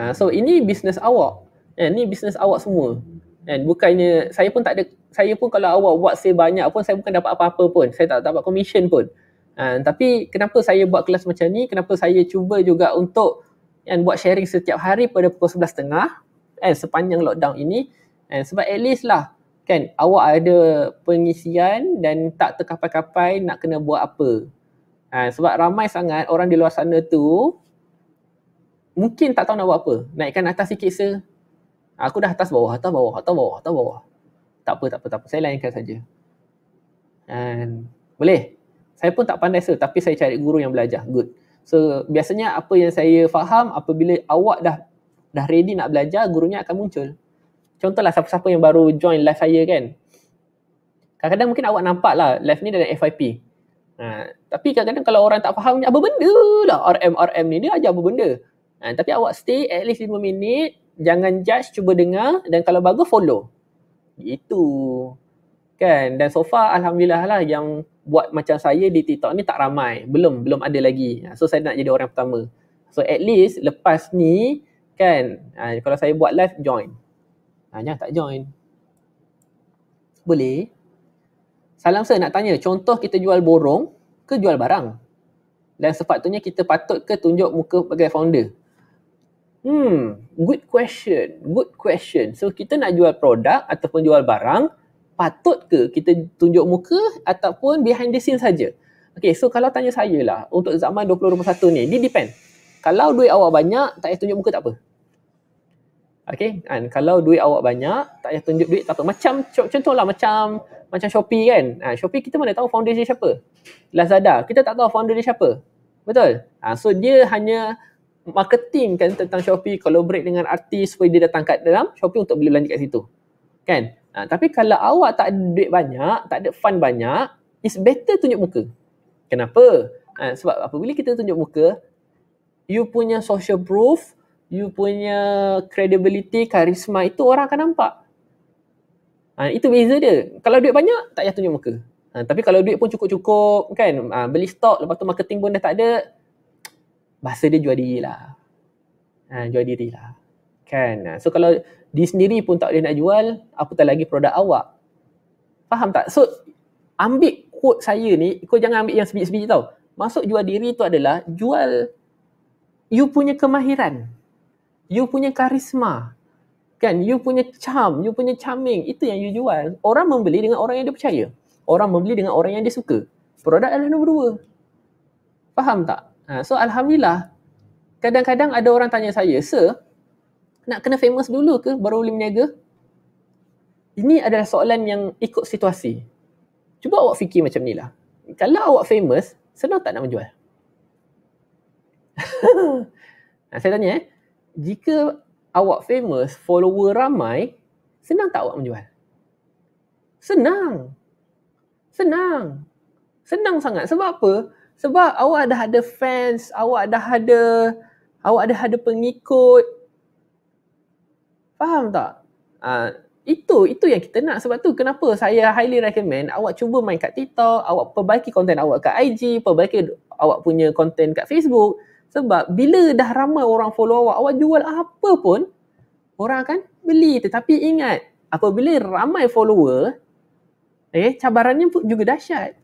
Ha, so, ini bisnes awak. Eh, ini bisnes awak semua. Eh, bukannya, saya pun tak ada, saya pun kalau awak buat sale banyak pun, saya bukan dapat apa-apa pun. Saya tak dapat komisen pun. Ha, tapi kenapa saya buat kelas macam ni? Kenapa saya cuba juga untuk and buat sharing setiap hari pada pukul 11.30 eh kan, sepanjang lockdown ini and ha, sebab at least lah kan awak ada pengisian dan tak terkapai-kapai nak kena buat apa. Ha, sebab ramai sangat orang di luar sana tu mungkin tak tahu nak buat apa. Naikkan atas sikit se. Ha, aku dah atas bawah, atas bawah, atas bawah, atas bawah. Tak apa, tak apa, tak apa. Saya layankan saja. And boleh? saya pun tak pandai sir tapi saya cari guru yang belajar good so biasanya apa yang saya faham apabila awak dah dah ready nak belajar gurunya akan muncul contohlah siapa-siapa yang baru join live saya kan kadang-kadang mungkin awak nampak lah live ni dalam FYP ha, tapi kadang-kadang kalau orang tak faham ni apa benda lah RM RM ni dia ajar apa benda ha, tapi awak stay at least 5 minit jangan judge cuba dengar dan kalau bagus follow itu kan dan so far alhamdulillah lah yang buat macam saya di TikTok ni tak ramai. Belum, belum ada lagi. Ha, so saya nak jadi orang pertama. So at least lepas ni kan ha, kalau saya buat live join. Uh, jangan tak join. Boleh. Salam saya nak tanya, contoh kita jual borong ke jual barang? Dan sepatutnya kita patut ke tunjuk muka sebagai founder? Hmm, good question. Good question. So kita nak jual produk ataupun jual barang, patut ke kita tunjuk muka ataupun behind the scene saja. Okay, so kalau tanya saya lah untuk zaman 2021 ni, dia depend. Kalau duit awak banyak, tak payah tunjuk muka tak apa. Okay, and kalau duit awak banyak, tak payah tunjuk duit tak apa. Macam contoh lah macam macam Shopee kan. Ha, Shopee kita mana tahu founder dia siapa? Lazada, kita tak tahu founder dia siapa. Betul? Ha, so dia hanya marketing kan tentang Shopee collaborate dengan artis supaya dia datang kat dalam Shopee untuk beli belanja kat situ. Kan? Ha, tapi kalau awak tak ada duit banyak, tak ada fund banyak, it's better tunjuk muka. Kenapa? Ha, sebab apabila kita tunjuk muka, you punya social proof, you punya credibility, karisma itu orang akan nampak. Ha, itu beza dia. Kalau duit banyak, tak payah tunjuk muka. Ha, tapi kalau duit pun cukup-cukup kan, ha, beli stok lepas tu marketing pun dah tak ada, bahasa dia jual diri lah. Ha, jual diri lah. Kan? Ha, so kalau di sendiri pun tak boleh nak jual, apatah lagi produk awak. Faham tak? So, ambil quote saya ni, kau jangan ambil yang sebiji-sebiji tau. Masuk jual diri tu adalah jual you punya kemahiran. You punya karisma. Kan? You punya charm, you punya charming. Itu yang you jual. Orang membeli dengan orang yang dia percaya. Orang membeli dengan orang yang dia suka. Produk adalah nombor dua. Faham tak? Ha, so, Alhamdulillah, kadang-kadang ada orang tanya saya, Sir, nak kena famous dulu ke baru boleh berniaga? Ini adalah soalan yang ikut situasi. Cuba awak fikir macam ni lah. Kalau awak famous, senang tak nak menjual? nah, ha, saya tanya eh. Jika awak famous, follower ramai, senang tak awak menjual? Senang. Senang. Senang sangat. Sebab apa? Sebab awak dah ada fans, awak dah ada awak dah ada pengikut, Faham tak? Uh, itu itu yang kita nak sebab tu kenapa saya highly recommend awak cuba main kat TikTok, awak perbaiki konten awak kat IG, perbaiki awak punya konten kat Facebook sebab bila dah ramai orang follow awak, awak jual apa pun orang akan beli tetapi ingat apabila ramai follower eh cabarannya pun juga dahsyat.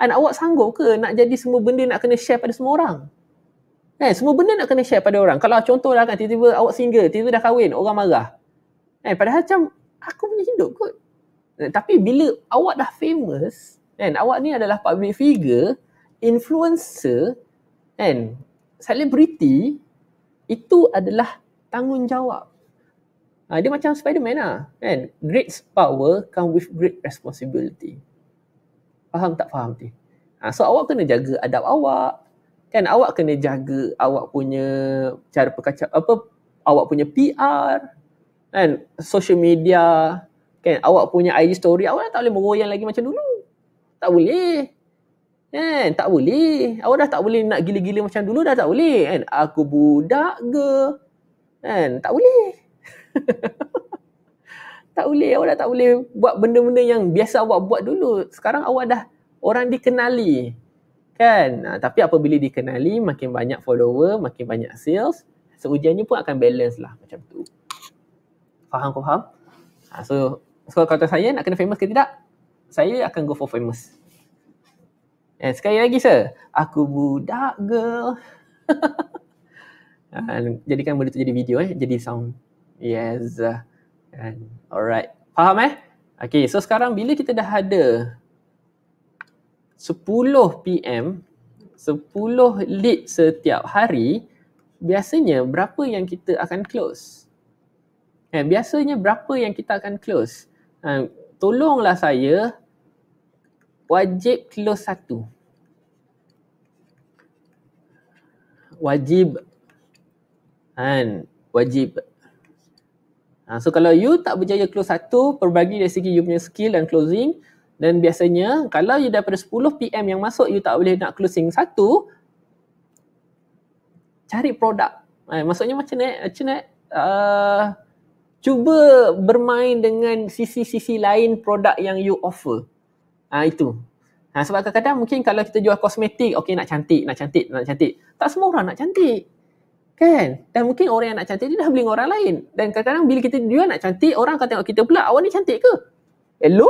Dan awak sanggup ke nak jadi semua benda nak kena share pada semua orang? Eh, semua benda nak kena share pada orang. Kalau ah, contohlah kan tiba-tiba awak single, tiba-tiba dah kahwin, orang marah. Eh, padahal macam aku punya hidup kot. Eh, tapi bila awak dah famous, kan, eh, awak ni adalah public figure, influencer, kan, eh, celebrity, itu adalah tanggungjawab. Ha, dia macam Spiderman lah. Kan? Eh, great power come with great responsibility. Faham tak faham ni? Ha, so awak kena jaga adab awak, kan awak kena jaga awak punya cara perkacau apa awak punya PR kan social media kan awak punya IG story awak tak boleh meroyan lagi macam dulu tak boleh kan tak boleh awak dah tak boleh nak gila-gila macam dulu dah tak boleh kan aku budak ke kan tak boleh tak boleh awak dah tak boleh buat benda-benda yang biasa awak buat dulu sekarang awak dah orang dikenali kan uh, tapi apabila dikenali makin banyak follower makin banyak sales seujiannya pun akan balance lah macam tu faham kau faham uh, so so kata saya nak kena famous ke tidak saya akan go for famous And eh, sekali lagi sir aku budak girl uh, jadikan boleh tu jadi video eh jadi sound yes and alright faham eh Okay, so sekarang bila kita dah ada 10 PM 10 lead setiap hari biasanya berapa yang kita akan close eh, biasanya berapa yang kita akan close uh, tolonglah saya wajib close satu wajib kan wajib uh, so kalau you tak berjaya close satu perbagi dari segi you punya skill dan closing dan biasanya kalau you daripada 10 PM yang masuk you tak boleh nak closing satu cari produk. Eh, maksudnya macam ni, macam ni uh, cuba bermain dengan sisi-sisi lain produk yang you offer. Ah itu. Ha, sebab kadang-kadang mungkin kalau kita jual kosmetik, okey nak cantik, nak cantik, nak cantik. Tak semua orang nak cantik. Kan? Dan mungkin orang yang nak cantik dia dah beli orang lain. Dan kadang-kadang bila kita jual nak cantik, orang akan tengok kita pula, awak ni cantik ke? Hello?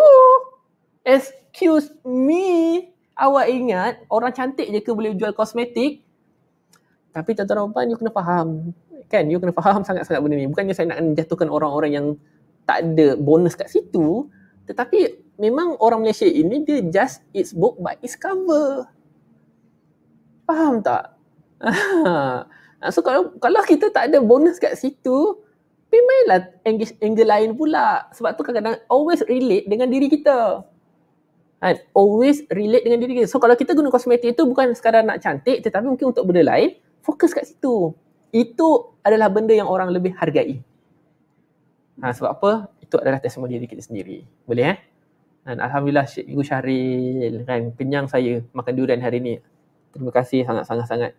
Excuse me. Awak ingat orang cantik je ke boleh jual kosmetik? Tapi tuan-tuan dan puan, you kena faham. Kan, you kena faham sangat-sangat benda ni. Bukannya saya nak jatuhkan orang-orang yang tak ada bonus kat situ. Tetapi memang orang Malaysia ini dia just it's book by it's cover. Faham tak? Ah, so kalau kalau kita tak ada bonus kat situ, pemainlah angle, angle lain pula. Sebab tu kadang-kadang always relate dengan diri kita. And always relate dengan diri kita so kalau kita guna kosmetik itu bukan sekadar nak cantik tetapi mungkin untuk benda lain fokus kat situ itu adalah benda yang orang lebih hargai ha, sebab apa itu adalah testimoni diri kita sendiri boleh eh dan alhamdulillah Cikgu Syahril kan kenyang saya makan durian hari ini. terima kasih sangat-sangat sangat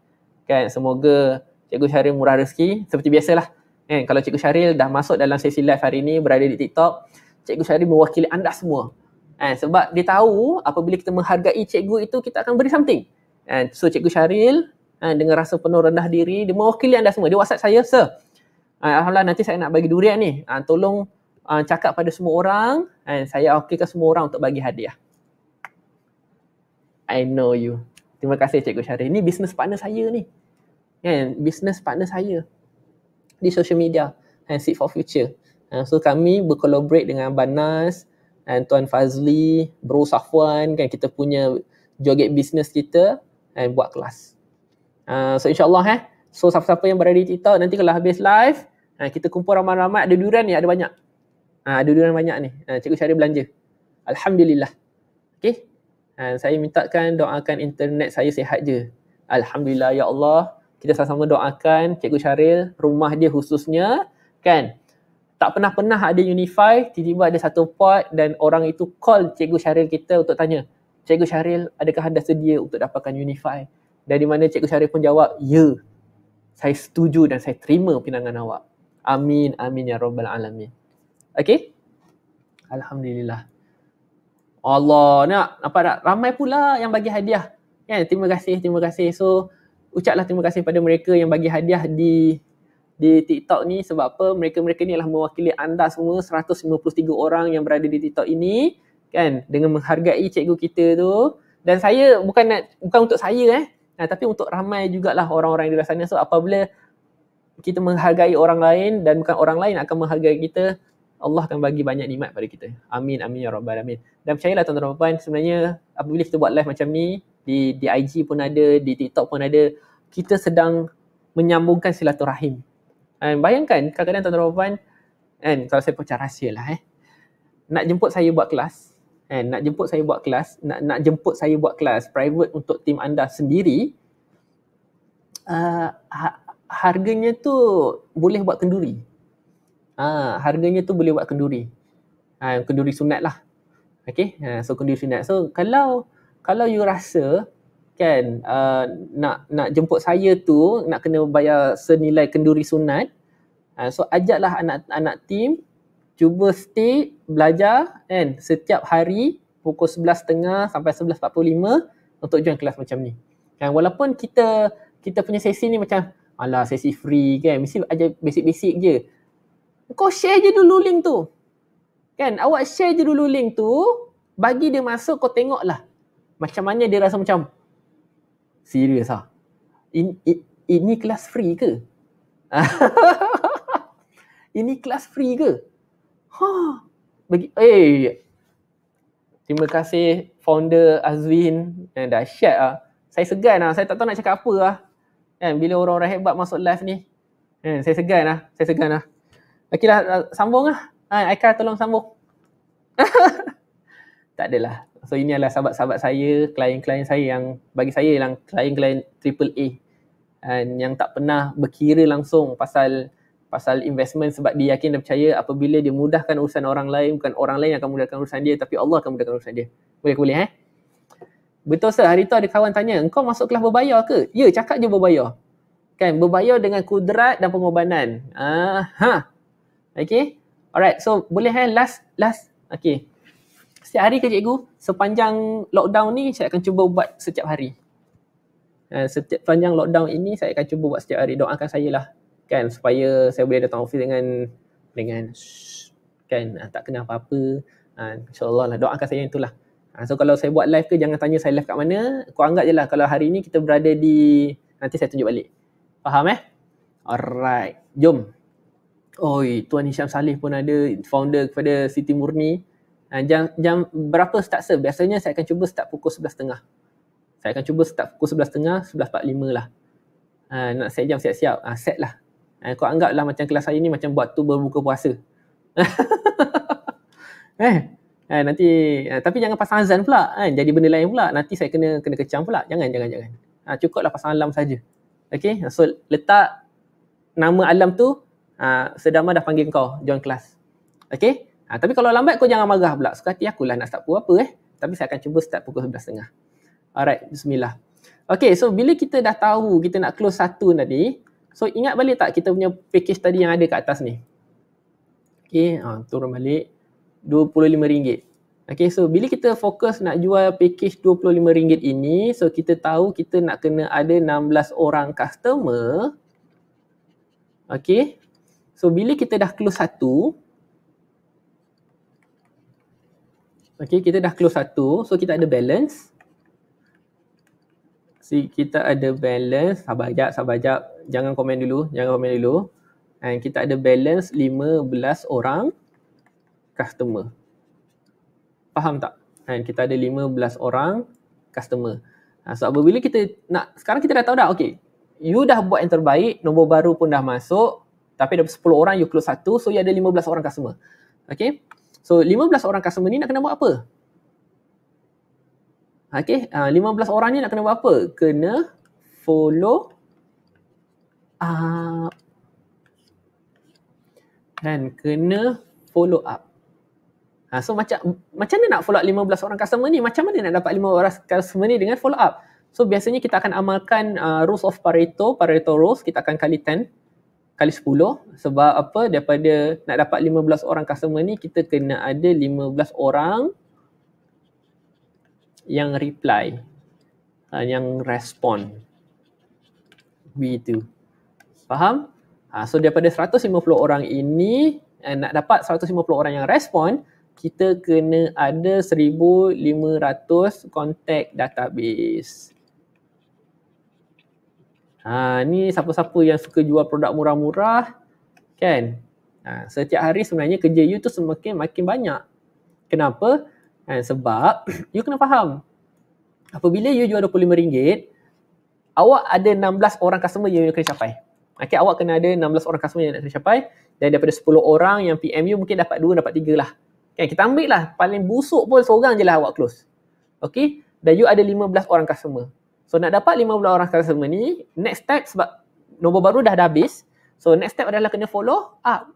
kan semoga Cikgu Syahril murah rezeki seperti biasalah kan kalau Cikgu Syahril dah masuk dalam sesi live hari ini berada di TikTok Cikgu Syahril mewakili anda semua Eh, sebab dia tahu apabila kita menghargai cikgu itu kita akan beri something. Eh, so cikgu Syaril eh, dengan rasa penuh rendah diri dia mewakili anda semua. Dia WhatsApp saya, "Sir, eh, alhamdulillah nanti saya nak bagi durian ni. Eh, tolong eh, cakap pada semua orang dan eh, saya okeykan semua orang untuk bagi hadiah." I know you. Terima kasih cikgu Syaril. Ini business partner saya ni. eh, business partner saya di social media and eh, Seek for Future. Eh, so kami berkolaborate dengan Banas and Tuan Fazli, Bro Safwan kan kita punya joget business kita dan buat kelas. Uh, so insyaAllah eh. So siapa-siapa yang berada di TikTok nanti kalau habis live uh, kita kumpul ramai-ramai ada durian ni ada banyak. Uh, ada durian banyak ni. Uh, cikgu cari belanja. Alhamdulillah. Okay. Uh, saya mintakan doakan internet saya sihat je. Alhamdulillah ya Allah. Kita sama-sama doakan Cikgu Syaril rumah dia khususnya kan tak pernah-pernah ada unify tiba-tiba ada satu pod dan orang itu call cikgu Syaril kita untuk tanya cikgu Syaril adakah anda sedia untuk dapatkan unify Dan di mana cikgu Syaril pun jawab ya saya setuju dan saya terima pinangan awak amin amin ya rabbal alamin Okay? alhamdulillah Allah nak nampak tak ramai pula yang bagi hadiah kan terima kasih terima kasih so ucaplah terima kasih pada mereka yang bagi hadiah di di TikTok ni sebab apa mereka-mereka ni adalah mewakili anda semua 153 orang yang berada di TikTok ini kan dengan menghargai cikgu kita tu dan saya bukan nak, bukan untuk saya eh nah, tapi untuk ramai jugalah orang-orang di luar sana so apabila kita menghargai orang lain dan bukan orang lain akan menghargai kita Allah akan bagi banyak nikmat pada kita. Amin, amin ya rabbal alamin. Dan percayalah tuan-tuan dan puan, sebenarnya apabila kita buat live macam ni, di di IG pun ada, di TikTok pun ada, kita sedang menyambungkan silaturahim. And bayangkan kadang-kadang Tuan Rovan kan kalau saya pecah rahsia lah eh. Nak jemput saya buat kelas kan nak jemput saya buat kelas nak nak jemput saya buat kelas private untuk tim anda sendiri uh, ah, harganya tu boleh buat kenduri. Ha, harganya tu boleh buat kenduri. Ha, kenduri sunat lah. Okay, ha, so kenduri sunat. So kalau kalau you rasa kan uh, nak nak jemput saya tu nak kena bayar senilai kenduri sunat uh, so ajaklah anak anak tim cuba stay belajar kan setiap hari pukul 11.30 sampai 11.45 untuk join kelas macam ni kan walaupun kita kita punya sesi ni macam alah sesi free kan mesti ajar basic-basic je kau share je dulu link tu kan awak share je dulu link tu bagi dia masuk kau tengoklah macam mana dia rasa macam Serius lah. In, in, ini kelas free ke? ini kelas free ke? Ha. Bagi eh Terima kasih founder Azwin yang eh, dah share lah. Saya segan lah. Saya tak tahu nak cakap apa lah. Kan, bila orang-orang hebat masuk live ni. Eh, saya segan lah. Saya segan lah. Okey lah, sambung lah. Ha, Aika tolong sambung. tak adalah. So ini adalah sahabat-sahabat saya, klien-klien saya yang bagi saya yang klien-klien triple A and yang tak pernah berkira langsung pasal pasal investment sebab dia yakin dan percaya apabila dia mudahkan urusan orang lain bukan orang lain yang akan mudahkan urusan dia tapi Allah akan mudahkan urusan dia. Boleh boleh eh? Betul sir, hari tu ada kawan tanya, engkau masuk kelas berbayar ke? Ya, cakap je berbayar. Kan, berbayar dengan kudrat dan pengorbanan. Ah, ha. Okay. Alright, so boleh eh last last. Okay, setiap hari ke cikgu sepanjang lockdown ni saya akan cuba buat setiap hari uh, setiap panjang lockdown ini saya akan cuba buat setiap hari doakan saya lah kan supaya saya boleh datang office dengan dengan kan uh, tak kena apa-apa uh, insyaallah lah doakan saya itulah uh, so kalau saya buat live ke jangan tanya saya live kat mana kau anggap je lah kalau hari ni kita berada di nanti saya tunjuk balik faham eh alright jom Oi, Tuan Hisham Saleh pun ada founder kepada Siti Murni. Ha, jam, jam berapa start serve? Biasanya saya akan cuba start pukul sebelas tengah Saya akan cuba start pukul sebelas sebelas tengah empat lima lah. Ha, nak set jam siap-siap, ha, set lah. Ha, kau anggap lah macam kelas saya ni macam buat tu berbuka puasa. eh, ha, nanti, ha, tapi jangan pasang azan pula kan. Jadi benda lain pula, nanti saya kena kena kecam pula. Jangan, jangan, jangan. Ha, cukup lah pasang alam saja. Okay, ha, so letak nama alam tu, ha, sedama dah panggil kau, join kelas. Okay, Ha, tapi kalau lambat kau jangan marah pula. Suka hati akulah nak start pukul apa eh. Tapi saya akan cuba start pukul 11.30. Alright, bismillah. Okay, so bila kita dah tahu kita nak close satu tadi, so ingat balik tak kita punya package tadi yang ada kat atas ni? Okay, ha, turun balik. RM25. Okay, so bila kita fokus nak jual package RM25 ini, so kita tahu kita nak kena ada 16 orang customer. Okay, so bila kita dah close satu, Okay, kita dah close satu. So, kita ada balance. Si kita ada balance. Sabar jap, sabar jap. Jangan komen dulu. Jangan komen dulu. And kita ada balance 15 orang customer. Faham tak? And kita ada 15 orang customer. Ha, so, apabila kita nak, sekarang kita dah tahu dah, okay. You dah buat yang terbaik, nombor baru pun dah masuk. Tapi ada 10 orang, you close satu. So, you ada 15 orang customer. Okay. So 15 orang customer ni nak kena buat apa? Okay, uh, 15 orang ni nak kena buat apa? Kena follow up. Ah, kan, kena follow up. Ha, so macam macam mana nak follow up 15 orang customer ni? Macam mana nak dapat 15 orang customer ni dengan follow up? So biasanya kita akan amalkan uh, rules of Pareto, Pareto rules, kita akan kali 10 kali 10 sebab apa daripada nak dapat 15 orang customer ni kita kena ada 15 orang yang reply uh, yang respond B tu faham ha, so daripada 150 orang ini uh, nak dapat 150 orang yang respond kita kena ada 1500 contact database Ha, ni siapa-siapa yang suka jual produk murah-murah kan ha, setiap hari sebenarnya kerja you tu semakin makin banyak kenapa ha, sebab you kena faham apabila you jual RM25 awak ada 16 orang customer yang you kena capai okay, awak kena ada 16 orang customer yang nak kena capai dan daripada 10 orang yang PM you mungkin dapat 2 dapat 3 lah kan kita ambil lah paling busuk pun seorang je lah awak close okay? dan you ada 15 orang customer So nak dapat 50 orang customer ni, next step sebab nombor baru dah, dah habis. So next step adalah kena follow up.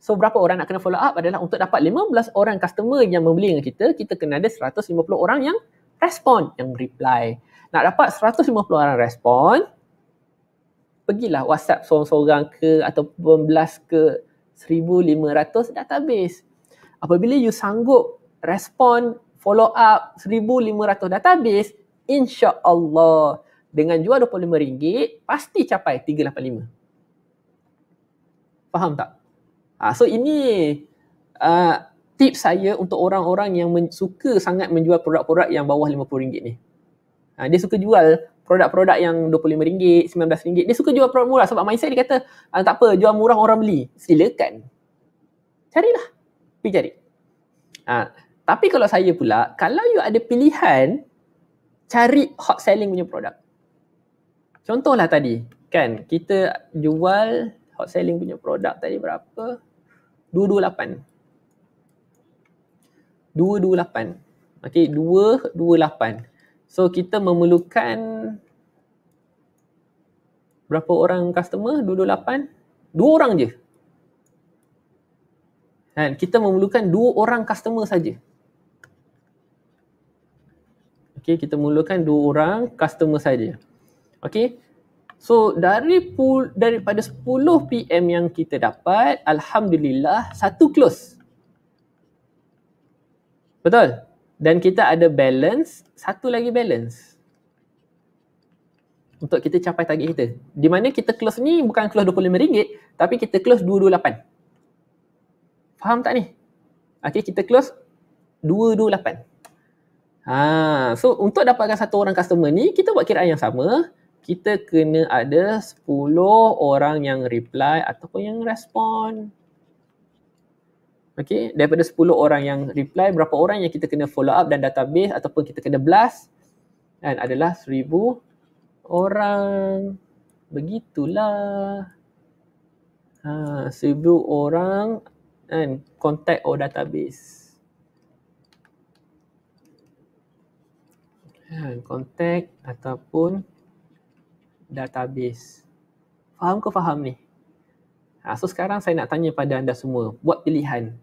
So berapa orang nak kena follow up adalah untuk dapat 15 orang customer yang membeli dengan kita, kita kena ada 150 orang yang respon, yang reply. Nak dapat 150 orang respon, pergilah WhatsApp seorang-seorang ke atau belas ke 1,500 database. Apabila you sanggup respon, follow up 1,500 database, insya-Allah dengan jual RM25 pasti capai 385. Faham tak? Ha, so ini uh, tips saya untuk orang-orang yang men- suka sangat menjual produk-produk yang bawah RM50 ni. Ha, dia suka jual produk-produk yang RM25, RM19. Dia suka jual produk murah sebab mindset dia kata ah, tak apa, jual murah orang beli. Silakan. Carilah. Pergi cari. Ha, tapi kalau saya pula, kalau you ada pilihan cari hot selling punya produk. Contohlah tadi, kan kita jual hot selling punya produk tadi berapa? 228. 228. Okey, 228. So kita memerlukan berapa orang customer 228? Dua orang je. Kan kita memerlukan dua orang customer saja. Okay, kita mulakan dua orang customer saja. Okay, so dari pul- daripada 10 PM yang kita dapat, Alhamdulillah, satu close. Betul? Dan kita ada balance, satu lagi balance. Untuk kita capai target kita. Di mana kita close ni bukan close RM25, tapi kita close RM228. Faham tak ni? Okay, kita close RM228. Ha, so untuk dapatkan satu orang customer ni, kita buat kiraan yang sama, kita kena ada 10 orang yang reply ataupun yang respon. Okay, daripada 10 orang yang reply, berapa orang yang kita kena follow up dan database ataupun kita kena blast dan adalah 1000 orang. Begitulah. Ha, 1000 orang dan contact or database. kontak hmm, ataupun database. Faham ke faham ni? Ha, so sekarang saya nak tanya pada anda semua, buat pilihan.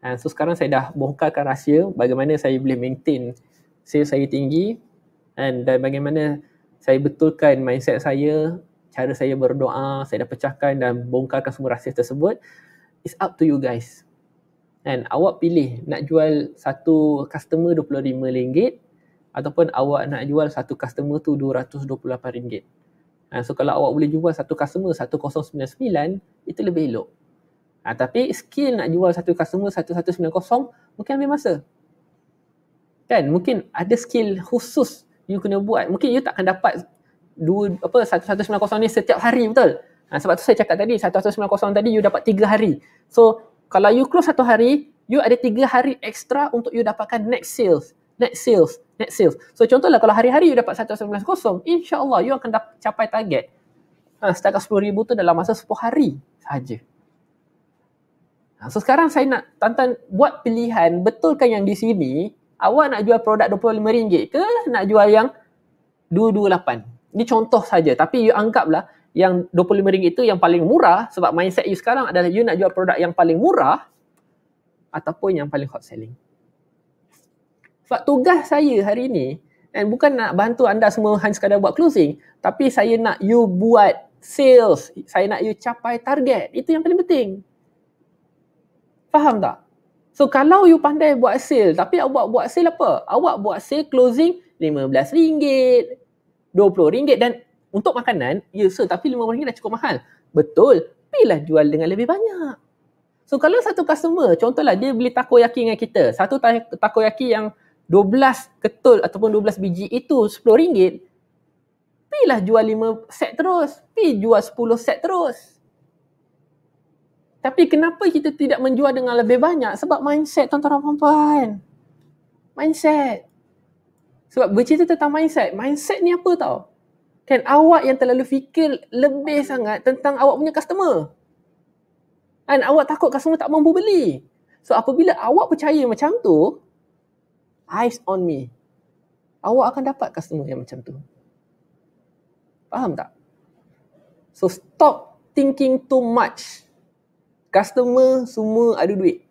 Ha, so sekarang saya dah bongkarkan rahsia bagaimana saya boleh maintain sales saya tinggi and, dan bagaimana saya betulkan mindset saya, cara saya berdoa, saya dah pecahkan dan bongkarkan semua rahsia tersebut. It's up to you guys. Dan awak pilih nak jual satu customer RM25 ataupun awak nak jual satu customer tu RM228. Ha, so kalau awak boleh jual satu customer 1099 itu lebih elok. Ha, tapi skill nak jual satu customer 1190 mungkin ambil masa. Kan? Mungkin ada skill khusus you kena buat. Mungkin you takkan dapat dua apa 1190 ni setiap hari betul. Ha, sebab tu saya cakap tadi 1190 tadi you dapat tiga hari. So kalau you close satu hari, you ada tiga hari extra untuk you dapatkan next sales net sales, net sales. So contohlah kalau hari-hari you dapat 1.19.0, kosong, insyaallah you akan dapat capai target. Ha, setakat 10 ribu tu dalam masa 10 hari saja. Ha, so sekarang saya nak tantang buat pilihan betulkan yang di sini, awak nak jual produk RM25 ke nak jual yang 228. Ini contoh saja tapi you anggaplah yang RM25 itu yang paling murah sebab mindset you sekarang adalah you nak jual produk yang paling murah ataupun yang paling hot selling. Sebab tugas saya hari ini, and bukan nak bantu anda semua hanya sekadar buat closing, tapi saya nak you buat sales. Saya nak you capai target. Itu yang paling penting. Faham tak? So kalau you pandai buat sale, tapi awak buat sale apa? Awak buat sale closing RM15, RM20 dan untuk makanan, ya sir, tapi RM5 dah cukup mahal. Betul, pilah jual dengan lebih banyak. So kalau satu customer, contohlah dia beli takoyaki dengan kita. Satu takoyaki yang 12 ketul ataupun 12 biji itu RM10 pilah jual 5 set terus pi jual 10 set terus tapi kenapa kita tidak menjual dengan lebih banyak sebab mindset tuan-tuan dan puan-puan mindset sebab bercerita tentang mindset mindset ni apa tau kan awak yang terlalu fikir lebih sangat tentang awak punya customer Kan awak takut customer tak mampu beli so apabila awak percaya macam tu eyes on me. Awak akan dapat customer yang macam tu. Faham tak? So stop thinking too much. Customer semua ada duit.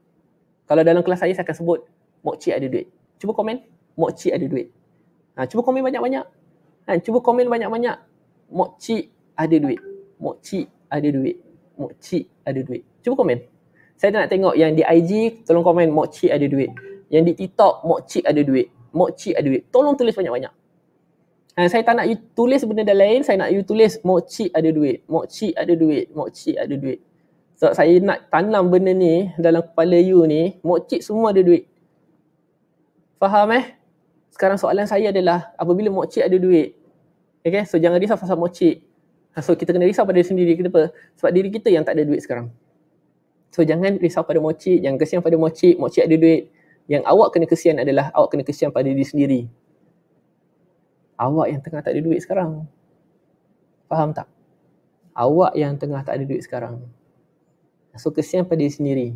Kalau dalam kelas saya, saya akan sebut Mokcik ada duit. Cuba komen. Mokcik ada duit. Ha, cuba komen banyak-banyak. Ha, cuba komen banyak-banyak. Mokcik ada duit. Mokcik ada duit. Mokcik ada duit. Cuba komen. Saya nak tengok yang di IG, tolong komen Mokcik ada duit. Yang di TikTok, Mokcik ada duit. Mokcik ada duit. Tolong tulis banyak-banyak. Ha, saya tak nak you tulis benda dah lain, saya nak you tulis Mokcik ada duit. Mokcik ada duit. Mokcik ada duit. So, saya nak tanam benda ni dalam kepala you ni, Mokcik semua ada duit. Faham eh? Sekarang soalan saya adalah, apabila Mokcik ada duit, okay, so jangan risau pasal Mokcik. Ha, so, kita kena risau pada diri sendiri. kita Kenapa? Sebab diri kita yang tak ada duit sekarang. So, jangan risau pada mochi, jangan kesian pada mochi, mochi ada duit yang awak kena kesian adalah awak kena kesian pada diri sendiri. Awak yang tengah tak ada duit sekarang. Faham tak? Awak yang tengah tak ada duit sekarang. So kesian pada diri sendiri.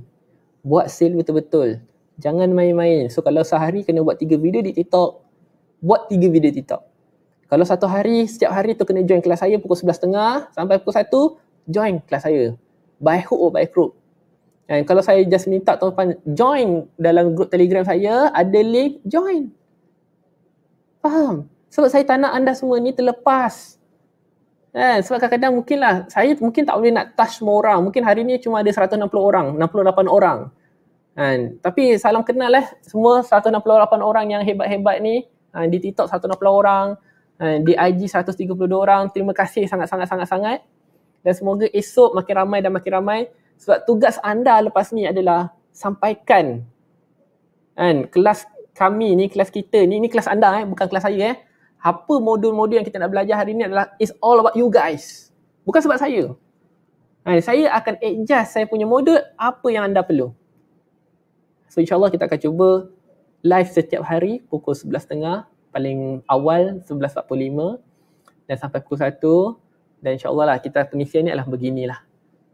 Buat sale betul-betul. Jangan main-main. So kalau sehari kena buat 3 video di TikTok, buat 3 video TikTok. Kalau satu hari, setiap hari tu kena join kelas saya pukul 11.30 sampai pukul 1, join kelas saya. By hook or by crook. And eh, kalau saya just minta tuan-tuan join dalam grup telegram saya, ada link, join. Faham? Sebab saya tak nak anda semua ni terlepas. Eh, sebab kadang-kadang mungkinlah, saya mungkin tak boleh nak touch semua orang. Mungkin hari ni cuma ada 160 orang, 68 orang. And, tapi salam kenal lah semua 168 orang yang hebat-hebat ni. Eh, di TikTok 160 orang, di IG 132 orang. Terima kasih sangat-sangat-sangat-sangat. Dan semoga esok makin ramai dan makin ramai. Sebab tugas anda lepas ni adalah sampaikan kan kelas kami ni, kelas kita ni, ni kelas anda eh, bukan kelas saya eh. Apa modul-modul yang kita nak belajar hari ni adalah it's all about you guys. Bukan sebab saya. Kan, saya akan adjust saya punya modul apa yang anda perlu. So insyaAllah kita akan cuba live setiap hari pukul 11.30 paling awal 11.45 dan sampai pukul 1 dan insyaAllah lah kita pengisian ni adalah beginilah.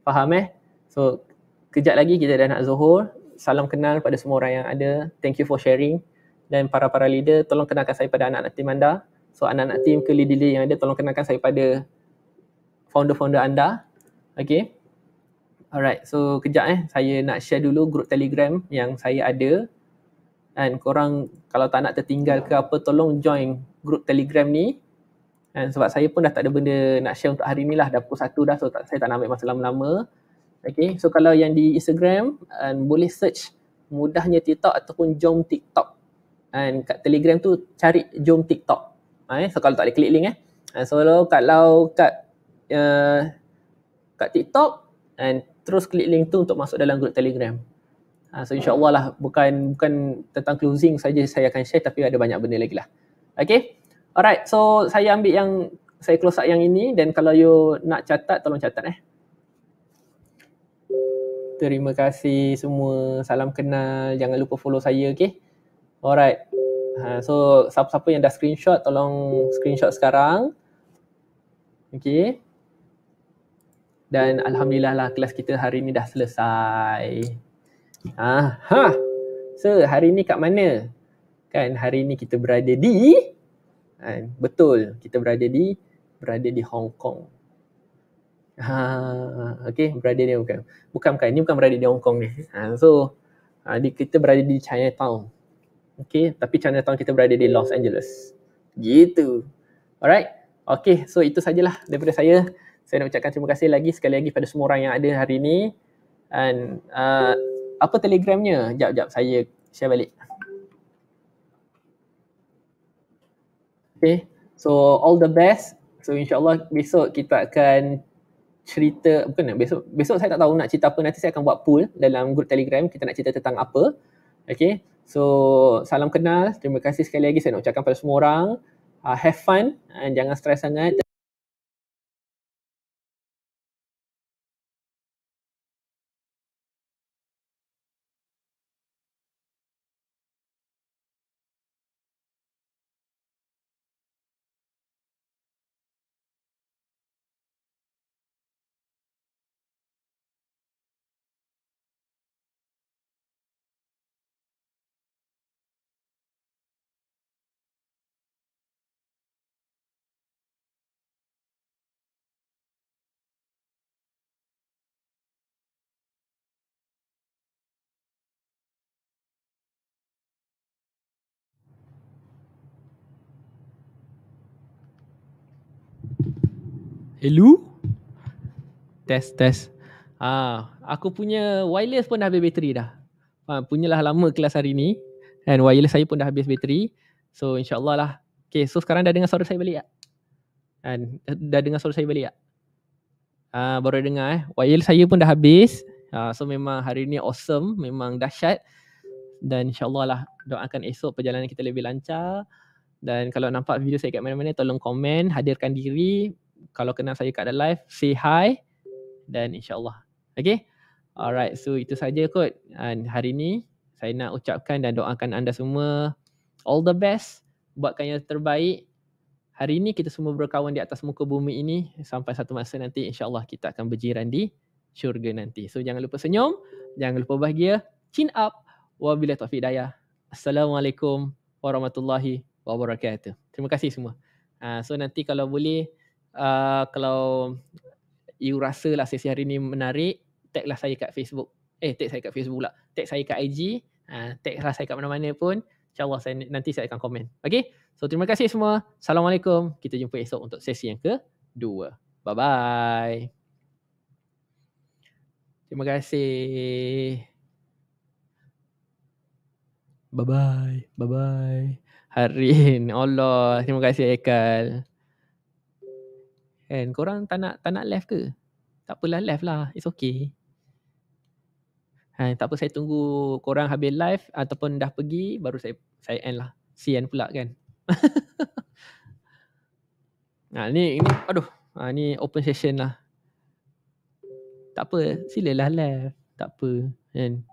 Faham eh? So kejap lagi kita dah nak zuhur. Salam kenal pada semua orang yang ada. Thank you for sharing. Dan para-para leader, tolong kenalkan saya pada anak-anak tim anda. So anak-anak tim ke leader-leader yang ada, tolong kenalkan saya pada founder-founder anda. Okay. Alright, so kejap eh. Saya nak share dulu grup telegram yang saya ada. And korang kalau tak nak tertinggal ke apa, tolong join grup telegram ni. And sebab saya pun dah tak ada benda nak share untuk hari ni lah. Dah pukul satu dah, so tak, saya tak nak ambil masa lama-lama. Okay, so kalau yang di Instagram, um, boleh search mudahnya TikTok ataupun Jom TikTok. And kat Telegram tu cari Jom TikTok. Ha, So kalau tak ada klik link eh. And so kalau kat uh, kat TikTok and terus klik link tu untuk masuk dalam grup Telegram. Ha, so insyaAllah lah bukan bukan tentang closing saja saya akan share tapi ada banyak benda lagi lah. Okay. Alright, so saya ambil yang saya close up yang ini dan kalau you nak catat, tolong catat eh terima kasih semua. Salam kenal. Jangan lupa follow saya, okay? Alright. Ha, so, siapa-siapa yang dah screenshot, tolong screenshot sekarang. Okay. Dan Alhamdulillah lah, kelas kita hari ni dah selesai. Aha. Ha. So, hari ni kat mana? Kan, hari ni kita berada di... Kan, betul, kita berada di berada di Hong Kong. Ah, okay, berada dia bukan. Bukan bukan, ni bukan berada di Hong Kong ni. Ha, so, ha, di, kita berada di Chinatown. Okay, tapi Chinatown kita berada di Los Angeles. Gitu. Alright. Okay, so itu sajalah daripada saya. Saya nak ucapkan terima kasih lagi sekali lagi pada semua orang yang ada hari ni. And uh, apa telegramnya? Sekejap, sekejap saya share balik. Okay, so all the best. So insyaAllah besok kita akan cerita bukan besok besok saya tak tahu nak cerita apa nanti saya akan buat poll dalam grup Telegram kita nak cerita tentang apa. Okay, so salam kenal. Terima kasih sekali lagi saya nak ucapkan pada semua orang. Uh, have fun and jangan stres sangat. Hello? Test, test. Ah, aku punya wireless pun dah habis bateri dah. Ah, punyalah lama kelas hari ni. And wireless saya pun dah habis bateri. So, insyaAllah lah. Okay, so sekarang dah dengar suara saya balik tak? And, dah dengar suara saya balik tak? Ah, baru dengar eh. Wireless saya pun dah habis. Ah, so, memang hari ni awesome. Memang dahsyat. Dan insyaAllah lah doakan esok perjalanan kita lebih lancar. Dan kalau nampak video saya kat mana-mana, tolong komen, hadirkan diri kalau kenal saya kat live say hi dan insyaallah okay alright so itu saja kot dan hari ni saya nak ucapkan dan doakan anda semua all the best buatkan yang terbaik hari ni kita semua berkawan di atas muka bumi ini sampai satu masa nanti insyaallah kita akan berjiran di syurga nanti so jangan lupa senyum jangan lupa bahagia chin up wabillahi taufiq hidayah assalamualaikum warahmatullahi wabarakatuh terima kasih semua uh, so nanti kalau boleh Uh, kalau you rasa lah sesi hari ni menarik, tag lah saya kat Facebook. Eh, tag saya kat Facebook pula. Tag saya kat IG. Uh, tag lah saya kat mana-mana pun. InsyaAllah saya, nanti saya akan komen. Okay? So, terima kasih semua. Assalamualaikum. Kita jumpa esok untuk sesi yang kedua. Bye-bye. Terima kasih. Bye-bye. Bye-bye. Harin. Allah. Terima kasih, Ekal. Kan korang tak nak tak nak left ke? Tak apalah left lah. It's okay. Ha, tak apa saya tunggu korang habis live ataupun dah pergi baru saya saya end lah. Sian pula kan. nah, ha, ni ni aduh. Ha, ni open session lah. Tak apa, silalah left. Tak apa. Kan.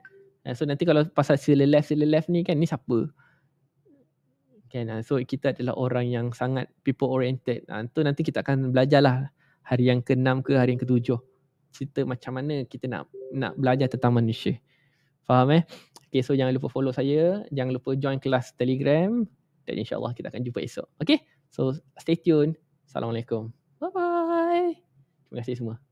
Ha, so nanti kalau pasal sila left, sila left ni kan ni siapa? Okay, uh, ah, so kita adalah orang yang sangat people oriented Nah, tu nanti kita akan belajarlah hari yang ke-6 ke hari yang ke-7 cerita macam mana kita nak nak belajar tentang manusia faham eh Okay, so jangan lupa follow saya jangan lupa join kelas Telegram dan insyaallah kita akan jumpa esok Okay, so stay tune assalamualaikum bye bye terima kasih semua